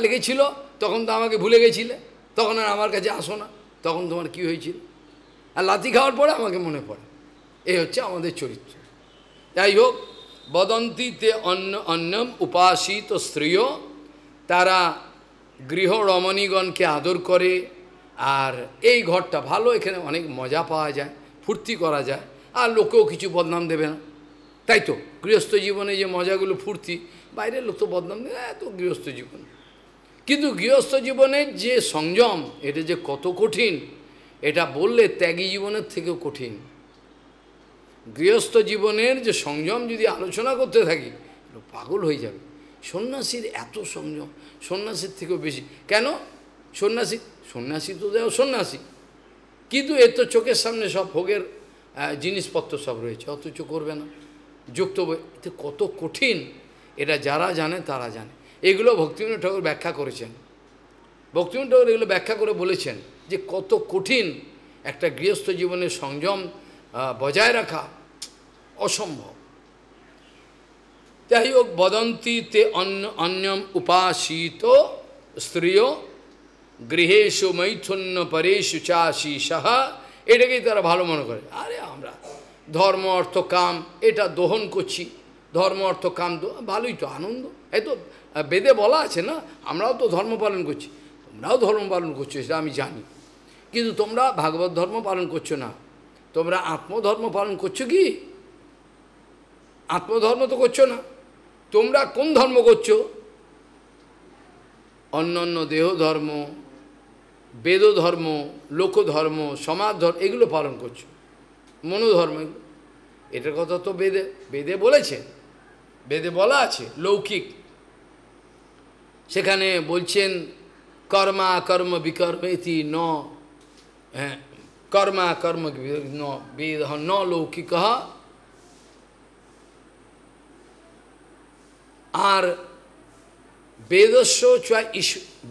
লেগেছিল তখন তো আমাকে ভুলে গেছিলে তখন আর আমার কাছে আসো না তখন তোমার কি হয়েছিল আর লাথি খাওয়ার পরে আমাকে মনে পড়ে এই হচ্ছে আমাদের চরিত্র যাই হোক বদন্তিতে অন্য অন্য অন্যম উপাসিত স্ত্রীও তারা গৃহ রমণীগণকে আদর করে আর এই ঘরটা ভালো এখানে অনেক মজা পাওয়া যায় ফুর্তি করা যায় আর লোকেও কিছু বদনাম দেবে না তাই তো গৃহস্থ জীবনে যে মজাগুলো ফুর্তি বাইরের লোক তো বদনাম দেবে এত গৃহস্থ জীবন কিন্তু গৃহস্থ জীবনের যে সংযম এটা যে কত কঠিন এটা বললে ত্যাগী জীবনের থেকেও কঠিন গৃহস্থ জীবনের যে সংযম যদি আলোচনা করতে থাকি পাগল হয়ে যাবে সন্ন্যাসীর এত সংযম সন্ন্যাসীর থেকেও বেশি কেন সন্ন্যাসী সন্ন্যাসী তো দেও সন্ন্যাসী কিন্তু এর তো চোখের সামনে সব ভোগের জিনিসপত্র সব রয়েছে অথচ করবে না যুক্ত কত কঠিন এটা যারা জানে তারা জানে এগুলো ভক্তিমন্দ ঠাকুর ব্যাখ্যা করেছেন ভক্তিমন্দ ঠাকুর এগুলো ব্যাখ্যা করে বলেছেন যে কত কঠিন একটা গৃহস্থ জীবনের সংযম বজায় রাখা অসম্ভব যাই হোক বদন্তিতে অন্য অন্যম উপাসিত স্ত্রীয় গৃহেশু মৈথুন্য পরেশু চাশিষ এটাকেই তারা ভালো মনে করে আরে আমরা ধর্ম অর্থ কাম এটা দোহন করছি ধর্ম অর্থ কাম ভালোই তো আনন্দ এই তো বেদে বলা আছে না আমরাও তো ধর্ম পালন করছি তোমরাও ধর্ম পালন করছো সেটা আমি জানি কিন্তু তোমরা ভাগবত ধর্ম পালন করছো না তোমরা আত্মধর্ম পালন করছো কি আত্মধর্ম তো করছো না তোমরা কোন ধর্ম করছো অন্য অন্য দেহ ধর্ম বেদধর্ম লোকধর্ম সমাজ ধর্ম এগুলো পালন করছো মনোধর্ম এটার কথা তো বেদে বেদে বলেছে বেদে বলা আছে লৌকিক সেখানে বলছেন কর্মা কর্ম বিকর্ম ইতি ন হ্যাঁ কর্মা কর্ম ন বেদ ন লৌকিক আর বেদস্য চ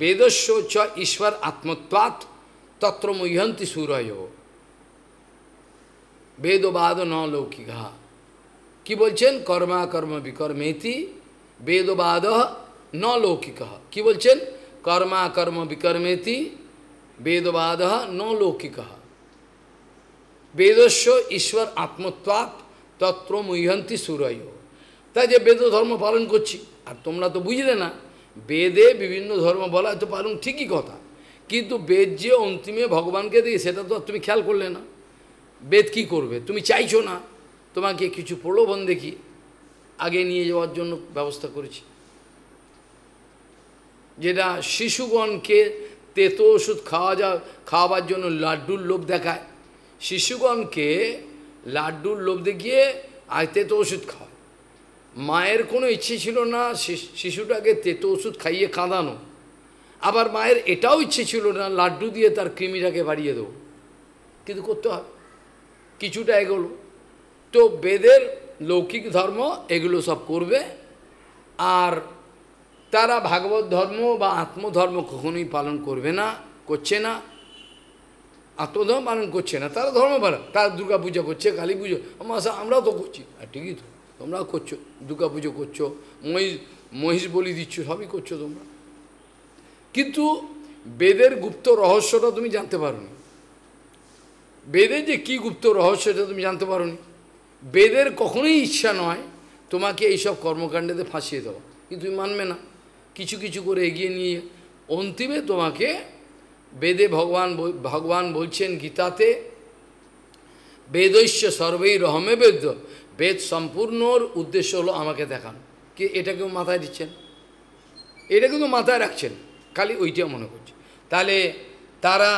वेदस्व च ईश्वर आत्मत्वात् तत्र मुह्यंति सूर्य वेदोबाद न लौकिक कि बोल कर्मा कर्म विकर्मेति वेदोबाद न लौकिक कि बोल कर्मा कर्म विकर्मेति वेदवाद न लौकिक वेदस्व ईश्वर आत्मत्वात् तत्व मुह्यंती सूर्य तेज वेदधर्म पालन कर तुम्हारा तो बुझलेना বেদে বিভিন্ন ধর্ম বলা তো পারুন ঠিকই কথা কিন্তু বেদ যে অন্তিমে ভগবানকে দিয়ে সেটা তো তুমি খেয়াল করলে না বেদ কি করবে তুমি চাইছো না তোমাকে কিছু প্রলোভন দেখি আগে নিয়ে যাওয়ার জন্য ব্যবস্থা করেছি যেটা শিশুগণকে তেতো ওষুধ খাওয়া যা খাওয়াবার জন্য লাড্ডুর লোভ দেখায় শিশুগণকে লাড্ডুর লোভ দেখিয়ে আর তেতো ওষুধ খাওয়া মায়ের কোনো ইচ্ছে ছিল না শিশুটাকে তেতো ওষুধ খাইয়ে কাঁদানো আবার মায়ের এটাও ইচ্ছে ছিল না লাড্ডু দিয়ে তার কৃমিটাকে বাড়িয়ে দেবো কিন্তু করতে হবে কিছুটা এগোলো তো বেদের লৌকিক ধর্ম এগুলো সব করবে আর তারা ভাগবত ধর্ম বা আত্মধর্ম কখনোই পালন করবে না করছে না আত্মধর্ম পালন করছে না তারা ধর্ম পালন তারা দুর্গা পূজা করছে কালী পুজো আমরা আমরাও তো করছি আর ঠিকই তো তোমরাও করছো দুর্গা পুজো করছো মহিষ মহিষ বলি দিচ্ছ সবই করছো তোমরা কিন্তু বেদের গুপ্ত রহস্যটা তুমি জানতে পারোনি বেদের যে কি গুপ্ত রহস্য এটা তুমি জানতে পারো নি বেদের কখনোই ইচ্ছা নয় তোমাকে এইসব কর্মকাণ্ডেতে ফাঁসিয়ে দেওয়া কিন্তু তুমি মানবে না কিছু কিছু করে এগিয়ে নিয়ে অন্তিমে তোমাকে বেদে ভগবান ভগবান বলছেন গীতাতে বেদৈশ্য সর্বেই রহমে বেদ বেদ সম্পূর্ণর উদ্দেশ্য হলো আমাকে দেখান কি এটা কেউ মাথায় দিচ্ছেন এটা কিন্তু মাথায় রাখছেন খালি ওইটা মনে করছে তাহলে তারা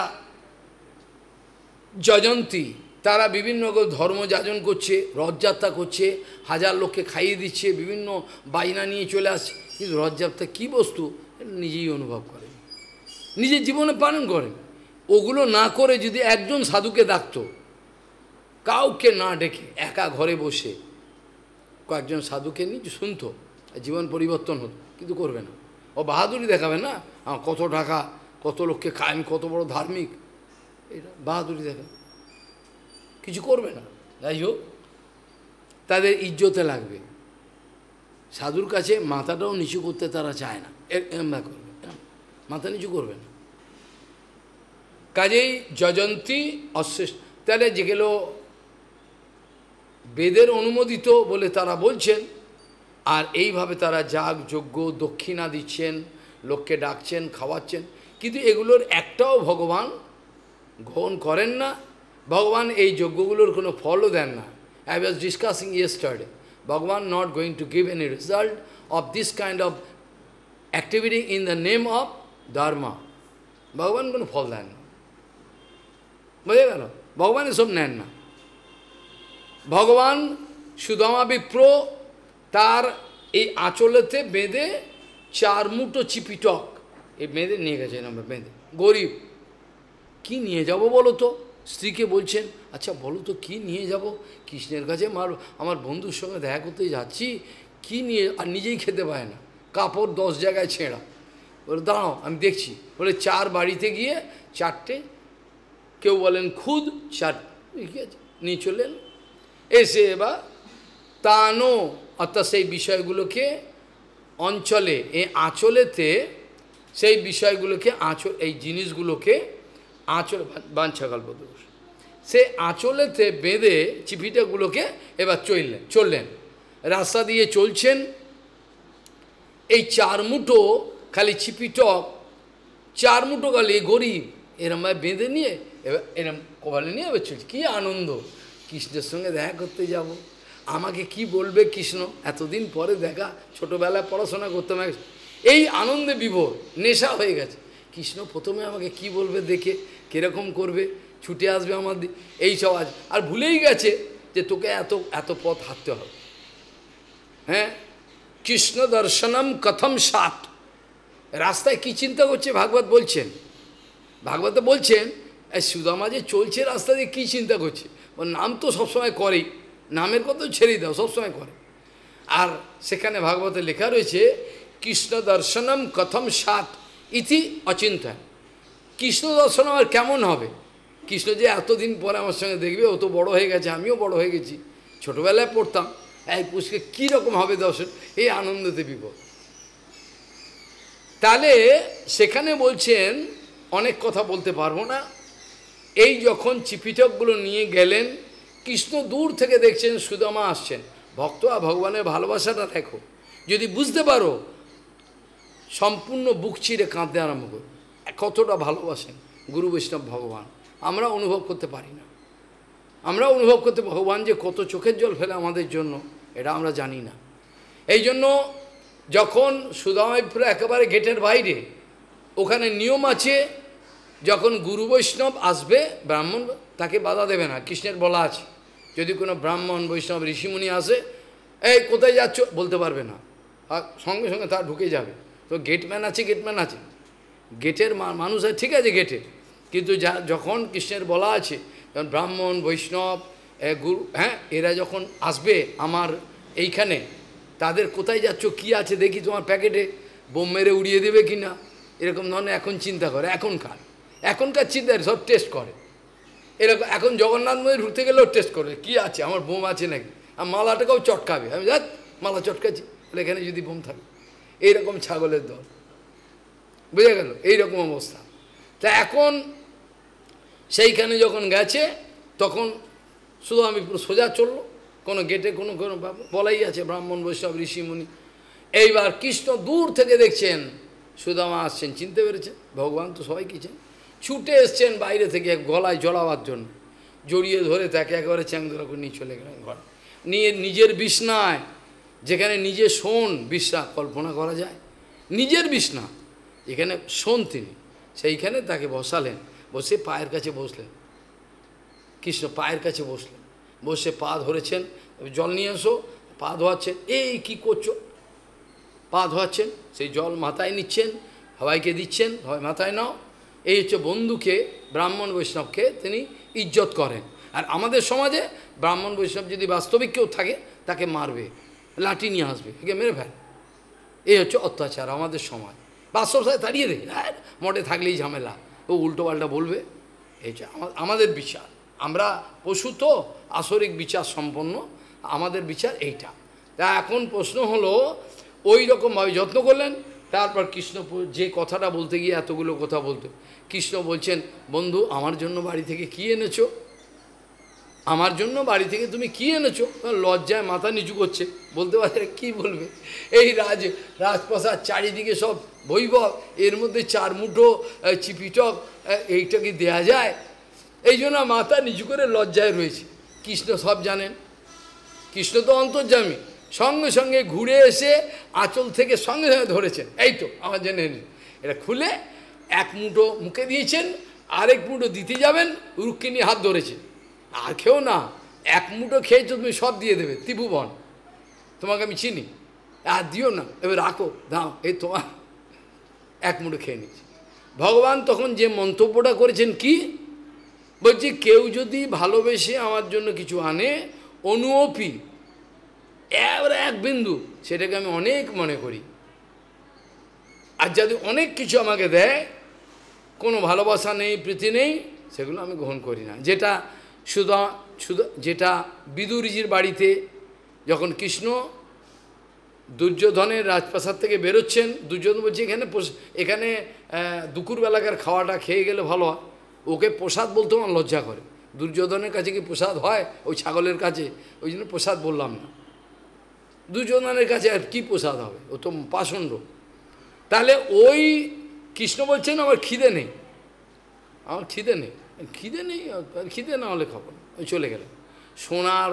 যজন্তী তারা বিভিন্ন ধর্ম যাজন করছে রথযাত্রা করছে হাজার লোককে খাইয়ে দিচ্ছে বিভিন্ন বাজনা নিয়ে চলে আসছে কিন্তু রথযাত্রা কী বস্তু নিজেই অনুভব করেন নিজের জীবনে পালন করেন ওগুলো না করে যদি একজন সাধুকে ডাকতো কাউকে না ডেকে একা ঘরে বসে কয়েকজন সাধুকে নিয়ে শুনত জীবন পরিবর্তন হতো কিন্তু করবে না ও বাহাদুরি দেখাবে না কত টাকা কত লোককে খায় কত বড় ধার্মিক এটা বাহাদুরি দেখাবে কিছু করবে না যাই হোক তাদের ইজ্জতে লাগবে সাধুর কাছে মাথাটাও নিচু করতে তারা চায় না করবে মাথা নিচু করবে না কাজেই যজন্তী অশ্রেষ্ঠ তাহলে যেগুলো বেদের অনুমোদিত বলে তারা বলছেন আর এইভাবে তারা যাগ যজ্ঞ দক্ষিণা দিচ্ছেন লোককে ডাকছেন খাওয়াচ্ছেন কিন্তু এগুলোর একটাও ভগবান গ্রহণ করেন না ভগবান এই যজ্ঞগুলোর কোনো ফলও দেন না I was discussing yesterday Bhagavan not going to give any result of this kind of activity in the name of dharma ভগবান কোনো ফল দেন না বুঝে গেল ভগবান এসব নেন না ভগবান সুদামা বিপ্র তার এই আঁচলেতে বেঁধে চার মুটো চিপিটক এই বেঁধে নিয়ে গেছেন আমরা বেঁধে গরিব কি নিয়ে যাব বলো তো স্ত্রীকে বলছেন আচ্ছা বলো তো কী নিয়ে যাব কৃষ্ণের কাছে আমার আমার বন্ধুর সঙ্গে দেখা করতে যাচ্ছি কি নিয়ে আর নিজেই খেতে পায় না কাপড় দশ জায়গায় ছেঁড়া বলে দাঁড়াও আমি দেখছি বলে চার বাড়িতে গিয়ে চারটে কেউ বলেন খুদ চার নিয়ে চলে এসে এবার তানো অর্থাৎ সেই বিষয়গুলোকে অঞ্চলে এই আঁচলেতে সেই বিষয়গুলোকে আঁচল এই জিনিসগুলোকে আঁচল বাঞ্ছা দোষ সে আঁচলেতে বেঁধে চিপিটাগুলোকে এবার চললেন চললেন রাস্তা দিয়ে চলছেন এই চার মুঠো খালি চিপিটক চার মুঠো খালি গরিব এরম বেঁধে নিয়ে এবার এরম কপালে নিয়ে এবার চলছে কী আনন্দ কৃষ্ণের সঙ্গে দেখা করতে যাব। আমাকে কি বলবে কৃষ্ণ এতদিন পরে দেখা ছোটোবেলায় পড়াশোনা করতে করতাম এই আনন্দে বিভোর নেশা হয়ে গেছে কৃষ্ণ প্রথমে আমাকে কি বলবে দেখে কিরকম করবে ছুটে আসবে আমার এই সব আজ আর ভুলেই গেছে যে তোকে এত এত পথ হাঁটতে হবে হ্যাঁ কৃষ্ণ দর্শনম কথম সাত রাস্তায় কি চিন্তা করছে ভাগবত বলছেন ভাগবত বলছেন সুদামা যে চলছে রাস্তা দিয়ে কী চিন্তা করছে ও নাম তো সবসময় করেই নামের কথা ছেড়ে দাও সবসময় করে আর সেখানে ভাগবতে লেখা রয়েছে কৃষ্ণ দর্শনম কথম সাত ইতি অচিন্তন কৃষ্ণ দর্শন আমার কেমন হবে কৃষ্ণ যে এতদিন পরে আমার সঙ্গে দেখবে ও তো বড় হয়ে গেছে আমিও বড় হয়ে গেছি ছোটোবেলায় পড়তাম এক পুষ্কে কীরকম হবে দর্শন এই আনন্দতে বিপদ তাহলে সেখানে বলছেন অনেক কথা বলতে পারবো না এই যখন চিপিটকগুলো নিয়ে গেলেন কৃষ্ণ দূর থেকে দেখছেন সুদামা আসছেন ভক্ত আর ভগবানের ভালোবাসাটা দেখো যদি বুঝতে পারো সম্পূর্ণ বুক চিরে কাঁদতে আরম্ভ করো কতটা ভালোবাসেন গুরু বৈষ্ণব ভগবান আমরা অনুভব করতে পারি না আমরা অনুভব করতে ভগবান যে কত চোখের জল ফেলে আমাদের জন্য এটা আমরা জানি না এই জন্য যখন সুদামাইপুরা একেবারে গেটের বাইরে ওখানে নিয়ম আছে যখন গুরু বৈষ্ণব আসবে ব্রাহ্মণ তাকে বাধা দেবে না কৃষ্ণের বলা আছে যদি কোনো ব্রাহ্মণ বৈষ্ণব ঋষিমুনি আসে এই কোথায় যাচ্ছ বলতে পারবে না আর সঙ্গে সঙ্গে তার ঢুকে যাবে তো গেটম্যান আছে গেটম্যান আছে গেটের মানুষ ঠিক আছে গেটে কিন্তু যা যখন কৃষ্ণের বলা আছে যখন ব্রাহ্মণ বৈষ্ণব গুরু হ্যাঁ এরা যখন আসবে আমার এইখানে তাদের কোথায় যাচ্ছ কি আছে দেখি তোমার প্যাকেটে বোম মেরে উড়িয়ে দেবে কি না এরকম ধরনের এখন চিন্তা করে এখনকার এখনকার চিন্তায় সব টেস্ট করে এরকম এখন জগন্নাথ মন্দির ঢুকতে গেলেও টেস্ট করবে কি আছে আমার বোম আছে নাকি আর মালাটাকেও চটকাবে আমি যাক মালা চটকাচ্ছি বলে এখানে যদি বোম থাকে এইরকম ছাগলের দল বুঝে গেল এইরকম অবস্থা তা এখন সেইখানে যখন গেছে তখন শুধু আমি সোজা চললো কোনো গেটে কোনো কোনো বলাই আছে ব্রাহ্মণ বৈষ্ণব ঋষিমুনি এইবার কৃষ্ণ দূর থেকে দেখছেন সুদামা আসছেন চিনতে পেরেছেন ভগবান তো সবাই কিছেন ছুটে এসছেন বাইরে থেকে গলায় জড়াবার জন্য জড়িয়ে ধরে তাকে একেবারে চ্যাংদোলা করে নিয়ে চলে গেলেন ঘর নিয়ে নিজের বিছনায় যেখানে নিজে শোন বিশ্বাস কল্পনা করা যায় নিজের বিছনা এখানে শোন তিনি সেইখানে তাকে বসালেন বসে পায়ের কাছে বসলেন কৃষ্ণ পায়ের কাছে বসলেন বসে পা ধরেছেন জল নিয়ে এসো পা ধোয়াচ্ছেন এই কি করছো পা ধোয়াচ্ছেন সেই জল মাথায় নিচ্ছেন হওয়াইকে দিচ্ছেন হওয়াই মাথায় নাও এই হচ্ছে বন্ধুকে ব্রাহ্মণ বৈষ্ণবকে তিনি ইজ্জত করেন আর আমাদের সমাজে ব্রাহ্মণ বৈষ্ণব যদি বাস্তবিক কেউ থাকে তাকে মারবে লাঠি নিয়ে আসবে একে মেরে ফেল এই হচ্ছে অত্যাচার আমাদের সমাজ বাস্তব সাথে তাড়িয়ে দেয় হ্যাঁ মঠে থাকলেই ঝামেলা ও উল্টো পাল্টা বলবে এই হচ্ছে আমাদের বিচার আমরা পশু তো আসরিক বিচার সম্পন্ন আমাদের বিচার এইটা তা এখন প্রশ্ন হলো ওই রকমভাবে যত্ন করলেন তারপর কৃষ্ণ যে কথাটা বলতে গিয়ে এতগুলো কথা বলতো কৃষ্ণ বলছেন বন্ধু আমার জন্য বাড়ি থেকে কি এনেছো আমার জন্য বাড়ি থেকে তুমি কি এনেছো লজ্জায় মাথা নিচু করছে বলতে পারে কি বলবে এই রাজ রাজপ্রাসাদ চারিদিকে সব বৈভব এর মধ্যে চার মুঠো চিপিটক এইটা কি দেয়া যায় এই জন্য মাথা নিচু করে লজ্জায় রয়েছে কৃষ্ণ সব জানেন কৃষ্ণ তো অন্তর্জামী সঙ্গে সঙ্গে ঘুরে এসে আঁচল থেকে সঙ্গে সঙ্গে ধরেছেন এই তো আমার জেনে এটা খুলে এক মুঠো মুখে দিয়েছেন আরেক মুঠো দিতে যাবেন রুক্মিণী হাত ধরেছে আর খেও না এক মুঠো খেয়েছো তুমি সব দিয়ে দেবে ত্রিভুবন তোমাকে আমি চিনি আর দিও না এবার রাখো দাও এই তোমার এক মুঠো খেয়ে নিচ্ছি ভগবান তখন যে মন্তব্যটা করেছেন কি বলছি কেউ যদি ভালোবেসে আমার জন্য কিছু আনে অনুওপি এবারে এক বিন্দু সেটাকে আমি অনেক মনে করি আর যদি অনেক কিছু আমাকে দেয় কোনো ভালোবাসা নেই প্রীতি নেই সেগুলো আমি গ্রহণ করি না যেটা সুধা সুদা যেটা বিদুরিজির বাড়িতে যখন কৃষ্ণ দুর্যোধনের রাজপ্রাসাদ থেকে বেরোচ্ছেন দুর্যোধন বলছে এখানে এখানে দুপুরবেলাকার খাওয়াটা খেয়ে গেলে ভালো হয় ওকে প্রসাদ বলতেও আমার লজ্জা করে দুর্যোধনের কাছে কি প্রসাদ হয় ওই ছাগলের কাছে ওই জন্য প্রসাদ বললাম না দুজনের কাছে আর কি প্রসাদ হবে ও তো পাষণ্ড তাহলে ওই কৃষ্ণ বলছেন আমার খিদে নেই আমার খিদে নেই খিদে নেই আর খিদে না হলে খবর ওই চলে গেলেন সোনার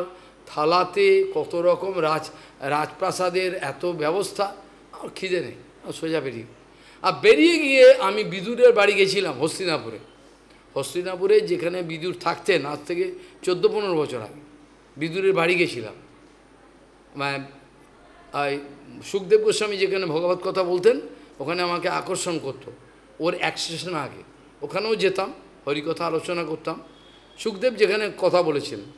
থালাতে কত রকম রাজ রাজপ্রাসাদের এত ব্যবস্থা আমার খিদে নেই সোজা বেরিয়ে আর বেরিয়ে গিয়ে আমি বিদুরের বাড়ি গেছিলাম হস্তিনাপুরে হস্তিনাপুরে যেখানে বিদুর থাকতেন আজ থেকে চোদ্দো পনেরো বছর আগে বিদুরের বাড়ি গেছিলাম মানে সুখদেব গোস্বামী যেখানে ভগবত কথা বলতেন ওখানে আমাকে আকর্ষণ করত। ওর এক স্টেশন আগে ওখানেও যেতাম হরিকথা আলোচনা করতাম সুখদেব যেখানে কথা বলেছিলেন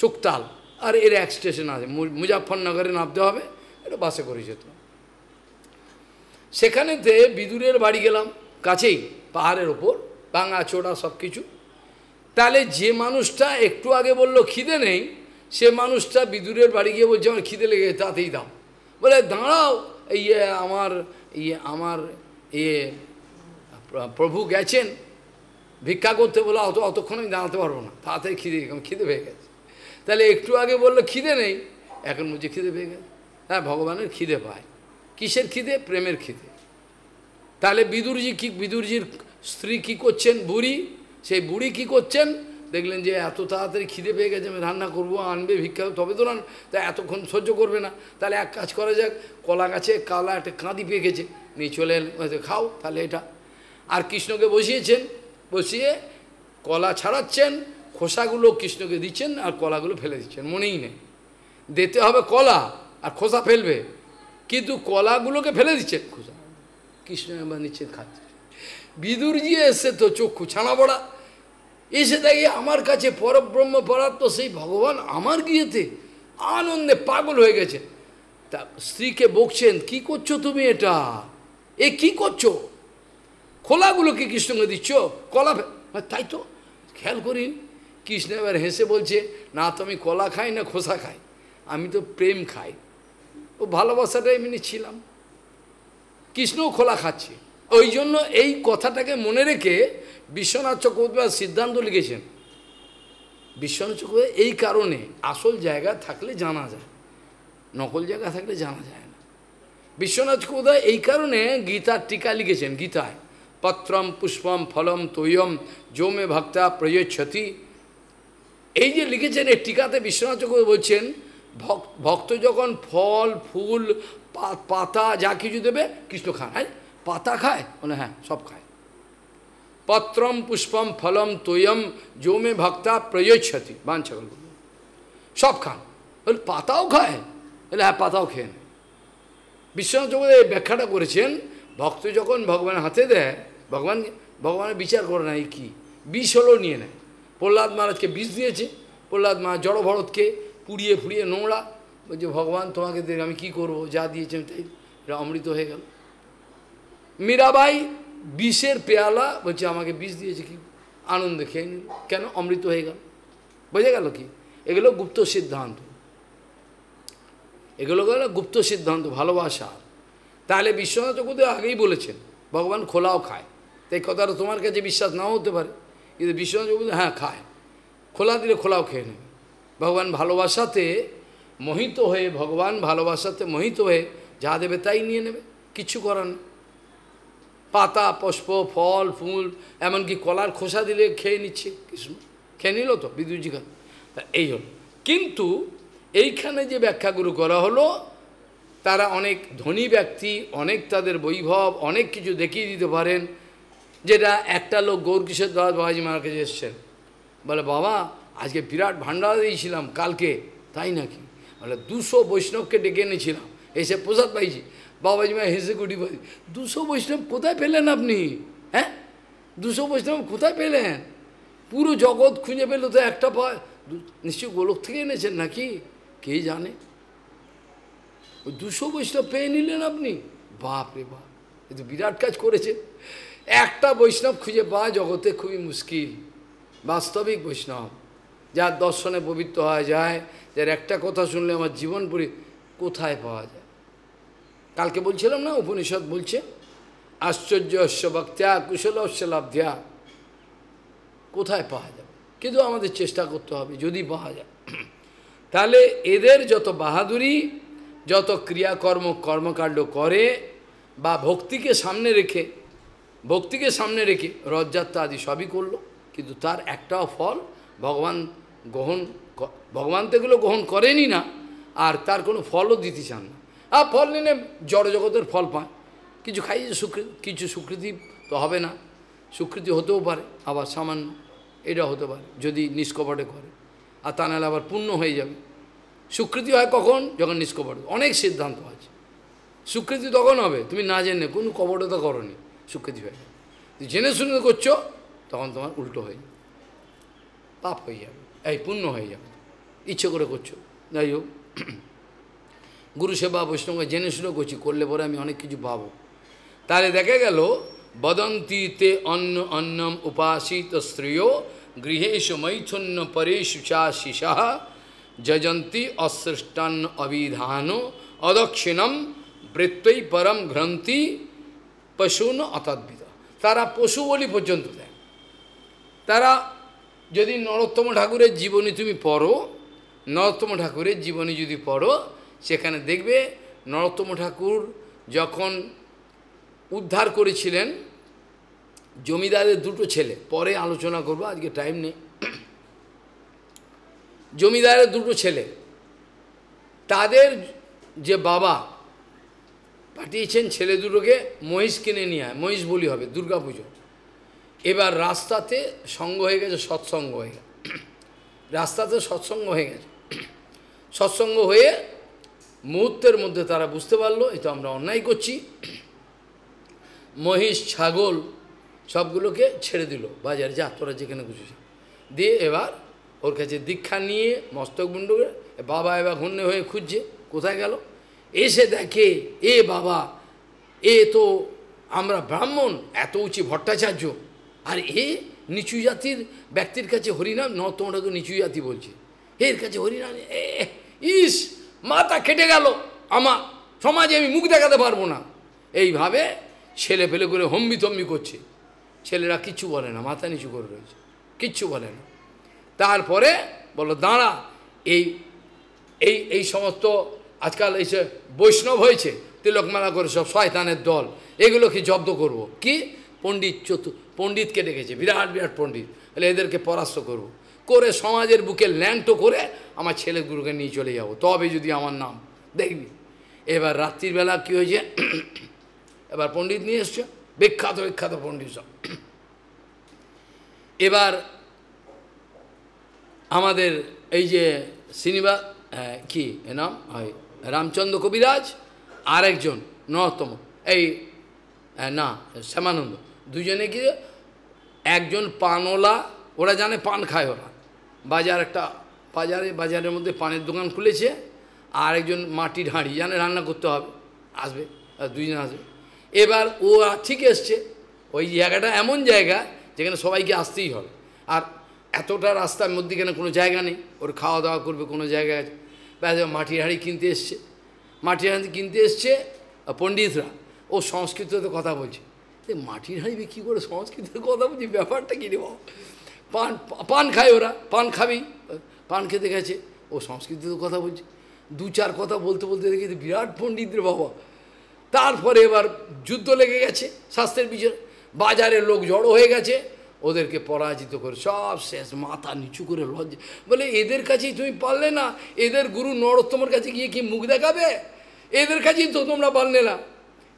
সুকতাল আর এর এক স্টেশন আছে মুজাফরনগরে নামতে হবে এটা বাসে করে যেত সেখানেতে বিদুরের বাড়ি গেলাম কাছেই পাহাড়ের ওপর ভাঙা চোড়া সব কিছু তাহলে যে মানুষটা একটু আগে বলল খিদে নেই সে মানুষটা বিদুরের বাড়ি গিয়ে বলছে আমার খিদে লেগে তাতেই দাও বলে দাঁড়াও ইয়ে আমার ইয়ে আমার ইয়ে প্রভু গেছেন ভিক্ষা করতে বলে অত অতক্ষণ আমি দাঁড়াতে পারবো না তাতে খিদে খিদে পেয়ে গেছে তাহলে একটু আগে বললো খিদে নেই এখন বুঝে খিদে পেয়ে গেছে হ্যাঁ ভগবানের খিদে পায় কিসের খিদে প্রেমের খিদে তাহলে বিদুরজি কি বিদুরজির স্ত্রী কি করছেন বুড়ি সেই বুড়ি কি করছেন দেখলেন যে এত তাড়াতাড়ি খিদে পেয়ে গেছে আমি রান্না করবো আনবে ভিক্ষা তবে তো রান তা এতক্ষণ সহ্য করবে না তাহলে এক কাজ করা যাক কলা গাছে কালা একটা কাঁদি পেয়ে গেছে নিয়ে চলে এলেন খাও তাহলে এটা আর কৃষ্ণকে বসিয়েছেন বসিয়ে কলা ছাড়াচ্ছেন খোসাগুলো কৃষ্ণকে দিচ্ছেন আর কলাগুলো ফেলে দিচ্ছেন মনেই নেই দিতে হবে কলা আর খোসা ফেলবে কিন্তু কলাগুলোকে ফেলে দিচ্ছেন খোসা কৃষ্ণ এবার নিচ্ছেন খাচ্ছে বিদুরজি এসে তো চক্ষু ছানা পড়া এসে দেখি আমার কাছে পরব্রহ্ম পরাত্ম সেই ভগবান আমার গিয়েতে আনন্দে পাগল হয়ে গেছে তা স্ত্রীকে বকছেন কি করছো তুমি এটা এ কি করছো খোলাগুলোকে কৃষ্ণকে দিচ্ছ কলা তাই তো খেয়াল করি কৃষ্ণ এবার হেসে বলছে না তো আমি কলা খাই না খোসা খাই আমি তো প্রেম খাই ও ভালোবাসাটা এমনি ছিলাম কৃষ্ণও খোলা খাচ্ছে ওই জন্য এই কথাটাকে মনে রেখে বিশ্বনাথ চক্রবর্তী সিদ্ধান্ত লিখেছেন বিশ্বনাথ চক্রবর্তী এই কারণে আসল জায়গা থাকলে জানা যায় নকল জায়গা থাকলে জানা যায় না বিশ্বনাথ চক্রবর্তী এই কারণে গীতার টিকা লিখেছেন গীতায় পত্রম পুষ্পম ফলম তৈয়ম জোমে ভক্তা প্রয়োচ্ছতি এই যে লিখেছেন এই টিকাতে বিশ্বনাথ চক্রবর্তী বলছেন ভক্ত যখন ফল ফুল পাতা যা কিছু দেবে কৃষ্ণ খান হ্যাঁ পাতা খায় মানে হ্যাঁ সব খায় পত্রম পুষ্পম ফলম তৈয়ম জোমে ভক্তা প্রয়োচ্ছতি বাঞ্ছাগল সব খান বলে পাতাও খায় বলে হ্যাঁ পাতাও খেয়ে নেয় বিশ্বনাথ জগতে এই ব্যাখ্যাটা করেছেন ভক্ত যখন ভগবানের হাতে দেয় ভগবান ভগবানের বিচার করে না এই কী বিষ হলেও নিয়ে নেয় প্রহ্লাদ মহারাজকে বিষ দিয়েছে প্রহ্লাদ মহারাজ জড়ভরতকে পুড়িয়ে ফুড়িয়ে নোংরা বলছে ভগবান তোমাকে আমি কি করব যা দিয়েছেন তাই এটা অমৃত হয়ে গেল মীরাবাই বিষের পেয়ালা বলছে আমাকে বিষ দিয়েছে কি আনন্দ খেয়ে নিল কেন অমৃত হয়ে গেল বোঝা গেল কি এগুলো গুপ্ত সিদ্ধান্ত এগুলো গেল গুপ্ত সিদ্ধান্ত ভালোবাসা তাহলে বিশ্বনাথ চকুতে আগেই বলেছেন ভগবান খোলাও খায় তাই কথাটা তোমার কাছে বিশ্বাস নাও হতে পারে কিন্তু বিশ্বনাথ চকুতে হ্যাঁ খায় খোলা দিলে খোলাও খেয়ে নেবে ভগবান ভালোবাসাতে মোহিত হয়ে ভগবান ভালোবাসাতে মোহিত হয়ে যা দেবে তাই নিয়ে নেবে কিছু করার নেই পাতা পুষ্প ফল ফুল এমনকি কলার খোসা দিলে খেয়ে নিচ্ছে কৃষ্ণ খেয়ে নিল তো তা এই হল কিন্তু এইখানে যে ব্যাখ্যাগুলো করা হলো তারা অনেক ধনী ব্যক্তি অনেক তাদের বৈভব অনেক কিছু দেখিয়ে দিতে পারেন যেটা একটা লোক গৌরকিশোর দাস বাবাজি মারা কাছে এসছেন বলে বাবা আজকে বিরাট ভান্ডার দিয়েছিলাম কালকে তাই নাকি বলে দুশো বৈষ্ণবকে ডেকে এনেছিলাম এসে প্রসাদ পাইছি বাবাজি মা হেসে কুটি দুশো বৈষ্ণব কোথায় পেলেন আপনি হ্যাঁ দুশো বৈষ্ণব কোথায় পেলেন পুরো জগৎ খুঁজে পেল তো একটা পয় নিশ্চয় গোলক থেকে এনেছেন নাকি কে জানে দুশো বৈষ্ণব পেয়ে নিলেন আপনি বাপ রে বাপ এ তো বিরাট কাজ করেছে একটা বৈষ্ণব খুঁজে পাওয়া জগতে খুবই মুশকিল বাস্তবিক বৈষ্ণব যার দর্শনে পবিত্র হওয়া যায় যার একটা কথা শুনলে আমার জীবন পরি কোথায় পাওয়া যায় কালকে বলছিলাম না উপনিষদ বলছে আশ্চর্য অশ্ব ভক্ত্যা কুশল অশ্বলাভ্যা কোথায় পাওয়া যাবে কিন্তু আমাদের চেষ্টা করতে হবে যদি পাওয়া যায় তাহলে এদের যত বাহাদুরি যত ক্রিয়াকর্ম কর্মকাণ্ড করে বা ভক্তিকে সামনে রেখে ভক্তিকে সামনে রেখে রথযাত্রা আদি সবই করলো কিন্তু তার একটাও ফল ভগবান গ্রহণ ভগবান তো এগুলো গ্রহণ করেনি না আর তার কোনো ফলও দিতে চান না আর ফল নিলে জড়জগতের ফল পায় কিছু খাইয়েছে সুকৃ কিছু সুকৃতি তো হবে না সুকৃতি হতেও পারে আবার সামান্য এটা হতে পারে যদি নিষ্কপটে করে আর তা নাহলে আবার পূর্ণ হয়ে যাবে সুকৃতি হয় কখন যখন নিষ্কপট অনেক সিদ্ধান্ত আছে সুকৃতি তখন হবে তুমি না জেনে কোনো করো করনি সুকৃতি হয়ে যাবে জেনে শুনে করছো তখন তোমার উল্টো হয়ে যাবে পাপ হয়ে যাবে এই পূর্ণ হয়ে যাবে ইচ্ছে করে করছো যাই হোক গুরু সেবা বৈষ্ণবকে জেনে শুনে করছি করলে পরে আমি অনেক কিছু পাবো তাহলে দেখা গেল বদন্তীতে অন্ন অন্নম উপাসিত স্ত্রীয় গৃহেশ মৈথুন্য পরেশু চা শিশা যজন্তী অসৃষ্টান অবিধান অদক্ষিণম বৃত্তই পরম ঘ্রন্থি পশুন অতদ্বিত তারা পশু বলি পর্যন্ত দেয় তারা যদি নরোত্তম ঠাকুরের জীবনী তুমি পড়ো নরোত্তম ঠাকুরের জীবনী যদি পড়ো সেখানে দেখবে নরোত্তম ঠাকুর যখন উদ্ধার করেছিলেন জমিদারের দুটো ছেলে পরে আলোচনা করব আজকে টাইম নেই জমিদারের দুটো ছেলে তাদের যে বাবা পাঠিয়েছেন ছেলে দুটোকে মহিষ কিনে নিয়ে আয় মহিষ বলি হবে দুর্গা পুজো এবার রাস্তাতে সঙ্গ হয়ে গেছে সৎসঙ্গ হয়ে গেছে রাস্তাতে সৎসঙ্গ হয়ে গেছে সৎসঙ্গ হয়ে মুহূর্তের মধ্যে তারা বুঝতে পারলো এ তো আমরা অন্যায় করছি মহিষ ছাগল সবগুলোকে ছেড়ে দিল বাজারে যা তোরা যেখানে খুশি দিয়ে এবার ওর কাছে দীক্ষা নিয়ে মস্তক মুন্ডকে বাবা এবার ঘূর্ণ হয়ে খুঁজছে কোথায় গেল এসে দেখে এ বাবা এ তো আমরা ব্রাহ্মণ এত উঁচু ভট্টাচার্য আর এ নিচু জাতির ব্যক্তির কাছে হরিনাম ন তোমরা তো নিচু জাতি বলছে এর কাছে হরিনাম এ ইস মাথা কেটে গেল আমার সমাজে আমি মুখ দেখাতে পারবো না এইভাবে ছেলে পেলে করে হম্বি থম্বি করছে ছেলেরা কিচ্ছু বলে না মাথা নিচু করে রয়েছে কিচ্ছু বলে না তারপরে বলো দাঁড়া এই এই এই সমস্ত আজকাল এই বৈষ্ণব হয়েছে তিলকমালা করে সব শয়তানের দল এগুলোকে জব্দ করব কি পণ্ডিত চতু পণ্ডিতকে ডেকেছে বিরাট বিরাট পণ্ডিত তাহলে এদেরকে পরাস্ত করবো করে সমাজের বুকে ল্যাংটো করে আমার ছেলেগুলোকে নিয়ে চলে যাব তবে যদি আমার নাম দেখবি এবার রাত্রিবেলা কী হয়েছে এবার পণ্ডিত নিয়ে এসছে বিখ্যাত বিখ্যাত পণ্ডিত সব এবার আমাদের এই যে শ্রীনিবাস হ্যাঁ, কি নাম হয় রামচন্দ্র কবিরাজ আরেকজন নতম এই হ্যাঁ, না শ্যামানন্দ দুজনে কি একজন পানওয়ালা ওরা জানে পান খায় ওরা বাজার একটা বাজারে বাজারের মধ্যে পানের দোকান খুলেছে আর একজন মাটির হাঁড়ি জানে রান্না করতে হবে আসবে দুইজন আসবে এবার ও ঠিক এসছে ওই জায়গাটা এমন জায়গা যেখানে সবাইকে আসতেই হবে আর এতটা রাস্তার মধ্যেখানে কোনো জায়গা নেই ওর খাওয়া দাওয়া করবে কোনো জায়গায় আছে ব্যাস মাটির হাঁড়ি কিনতে এসছে মাটির হাঁড়ি কিনতে এসছে পণ্ডিতরা ও সংস্কৃততে কথা বলছে মাটির হাঁড়ি কী করে সংস্কৃতের কথা বলছি ব্যাপারটা কী রে বাবা পান পান খায় ওরা পান খাবি পান খেতে গেছে ও সংস্কৃতিতে কথা বলছে দু চার কথা বলতে বলতে দেখেছি বিরাট পণ্ডিতদের বাবা তারপরে এবার যুদ্ধ লেগে গেছে স্বাস্থ্যের বিচার বাজারের লোক জড়ো হয়ে গেছে ওদেরকে পরাজিত করে সব শেষ মাথা নিচু করে লজ্জা বলে এদের কাছেই তুমি পারলে না এদের গুরু নরোত্তমের কাছে গিয়ে কি মুখ দেখাবে এদের কাছেই তো তোমরা পারলে না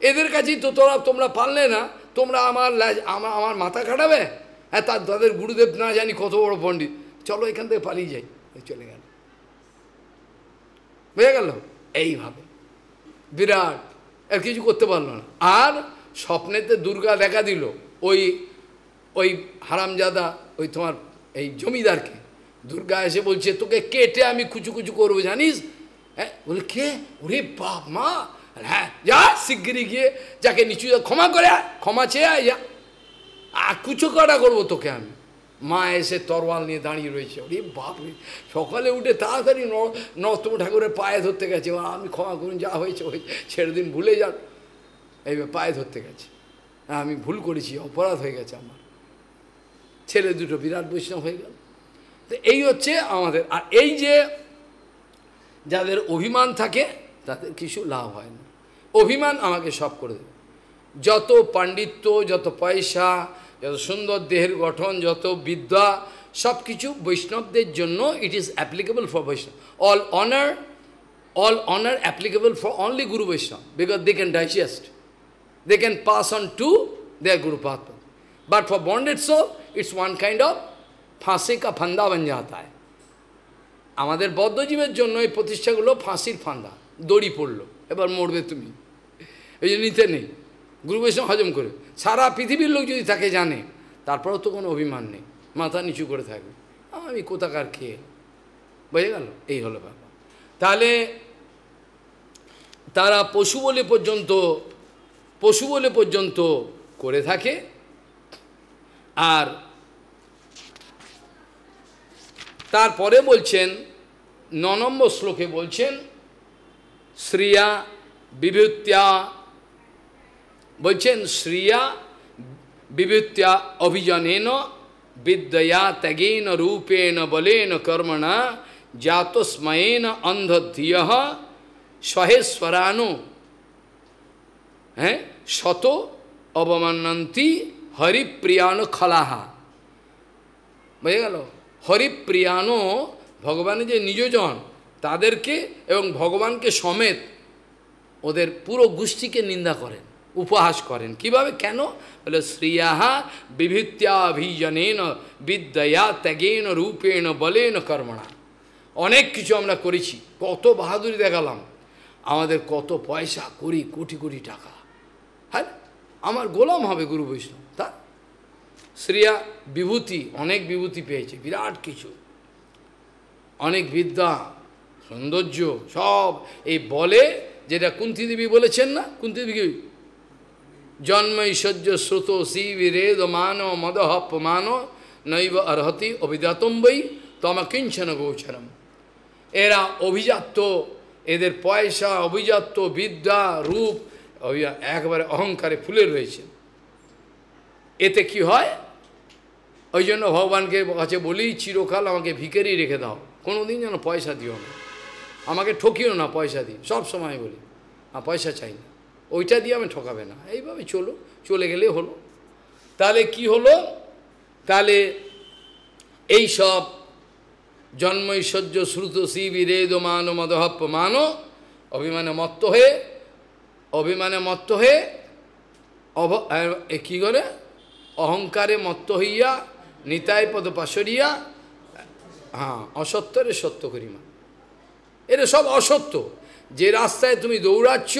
এদের কাছেই তো তোরা তোমরা পারলে না তোমরা আমার আমার মাথা খাটাবে হ্যাঁ তার তাদের গুরুদেব না জানি কত বড় পণ্ডিত চলো এখান থেকে পালিয়ে যাই চলে গেল বুঝে গেল এইভাবে বিরাট আর কিছু করতে পারল না আর স্বপ্নেতে দুর্গা দেখা দিল ওই ওই হারামজাদা ওই তোমার এই জমিদারকে দুর্গা এসে বলছে তোকে কেটে আমি কুচু কুচু করবো জানিস হ্যাঁ বলে কে ওরে বাপ মা হ্যাঁ যা শিগগিরি গিয়ে যাকে নিচু ক্ষমা করে ক্ষমা চেয়ে আয় যা আর কুচোকাটা করবো তোকে আমি মা এসে তরওয়াল নিয়ে দাঁড়িয়ে রয়েছে ওরে বাপরে সকালে উঠে তাড়াতাড়ি নর্তম ঠাকুরের পায়ে ধরতে গেছে ও আমি ক্ষমা করুন যা হয়েছে ওই ছেড়ে দিন ভুলে যান এইভাবে পায়ে ধরতে গেছে আমি ভুল করেছি অপরাধ হয়ে গেছে আমার ছেলে দুটো বিরাট বৈষ্ণব হয়ে গেল তো এই হচ্ছে আমাদের আর এই যে যাদের অভিমান থাকে তাদের কিছু লাভ হয় না অভিমান আমাকে সব করে দেবে যত পাণ্ডিত্য যত পয়সা যত সুন্দর দেহের গঠন যত বিদ্যা সব কিছু বৈষ্ণবদের জন্য it is applicable for Vaishnava all honour all honour applicable for only guru Vaishnava because they can digest they can pass on to their gurupada but for bonded of it's one kind of ফাঁসি কা ফান্দা বঞ্জাতায় আমাদের বদ্ধজীবের জন্য এই প্রতিষ্ঠাগুলো ফাঁসির ফান্দা দড়ি পড়লো এবার মরবে তুমি এই জন্য নিতে নেই গুরু বৈষ্ণব হজম করে সারা পৃথিবীর লোক যদি তাকে জানে তারপরেও তো কোনো অভিমান নেই মাথা নিচু করে থাকবে আমি কোথাকার খেয়ে বোঝা গেল এই হলো ব্যাপার তাহলে তারা পশু বলে পর্যন্ত পশু বলে পর্যন্ত করে থাকে আর তারপরে বলছেন ন নম্বর শ্লোকে বলছেন শ্রিয়া বিভূত্যা বলছেন শ্রিয়া বিবিত্যা অভিজনেন বিদ্যয়া ত্যাগেন রূপেণ বলেন কর্মণা জাতস্ময়েন অন্ধধিয় সহেশ্বরানু হ্যাঁ শত অবমানন্তি হরিপ্রিয়ান খলাহা বুঝে গেল হরিপ্রিয়ান ভগবানের যে নিজজন তাদেরকে এবং ভগবানকে সমেত ওদের পুরো গোষ্ঠীকে নিন্দা করেন উপহাস করেন কিভাবে কেন বলে শ্রিয়াহা বিভিত্যাভিজনেন বিদ্যয়া ত্যাগেন রূপেণ বলেন কর্মণা অনেক কিছু আমরা করেছি কত বাহাদুরি দেখালাম আমাদের কত পয়সা করি কোটি কোটি টাকা হ্যাঁ আমার গোলাম হবে গুরু বৈষ্ণব তা শ্রিয়া বিভূতি অনেক বিভূতি পেয়েছে বিরাট কিছু অনেক বিদ্যা সৌন্দর্য সব এই বলে যেটা কুন্তিদেবী বলেছেন না কুন্তিদেবী জন্ম ঐশ্বর্য শ্রুত সি বিরেদ মান মদহ পমান নৈব অর্হতি অভিজাতম্বই তমকিঞ্চন গোচরম এরা অভিজাত্য এদের পয়সা অভিজাত্য বিদ্যা রূপ একবারে অহংকারে ফুলে রয়েছে এতে কি হয় ওই জন্য ভগবানকে কাছে বলি চিরকাল আমাকে ভিকেরি রেখে দাও কোনোদিন যেন পয়সা দিও না আমাকে ঠকিও না পয়সা দিই সব সময় বলি আর পয়সা চাই না ওইটা দিয়ে আমি ঠকাবে না এইভাবে চলো চলে গেলে হলো তাহলে কি হলো তাহলে এই সব জন্ম ঐশ্বর্য শ্রুত শিবিরেদ মান মদহপ মান অভিমানে মত্ত হয়ে অভিমানে মত্ত হয়ে অভ কী করে অহংকারে মত্ত হইয়া নিতায় পদ পাশরিয়া হ্যাঁ অসত্যরে সত্য করিমা এটা সব অসত্য যে রাস্তায় তুমি দৌড়াচ্ছ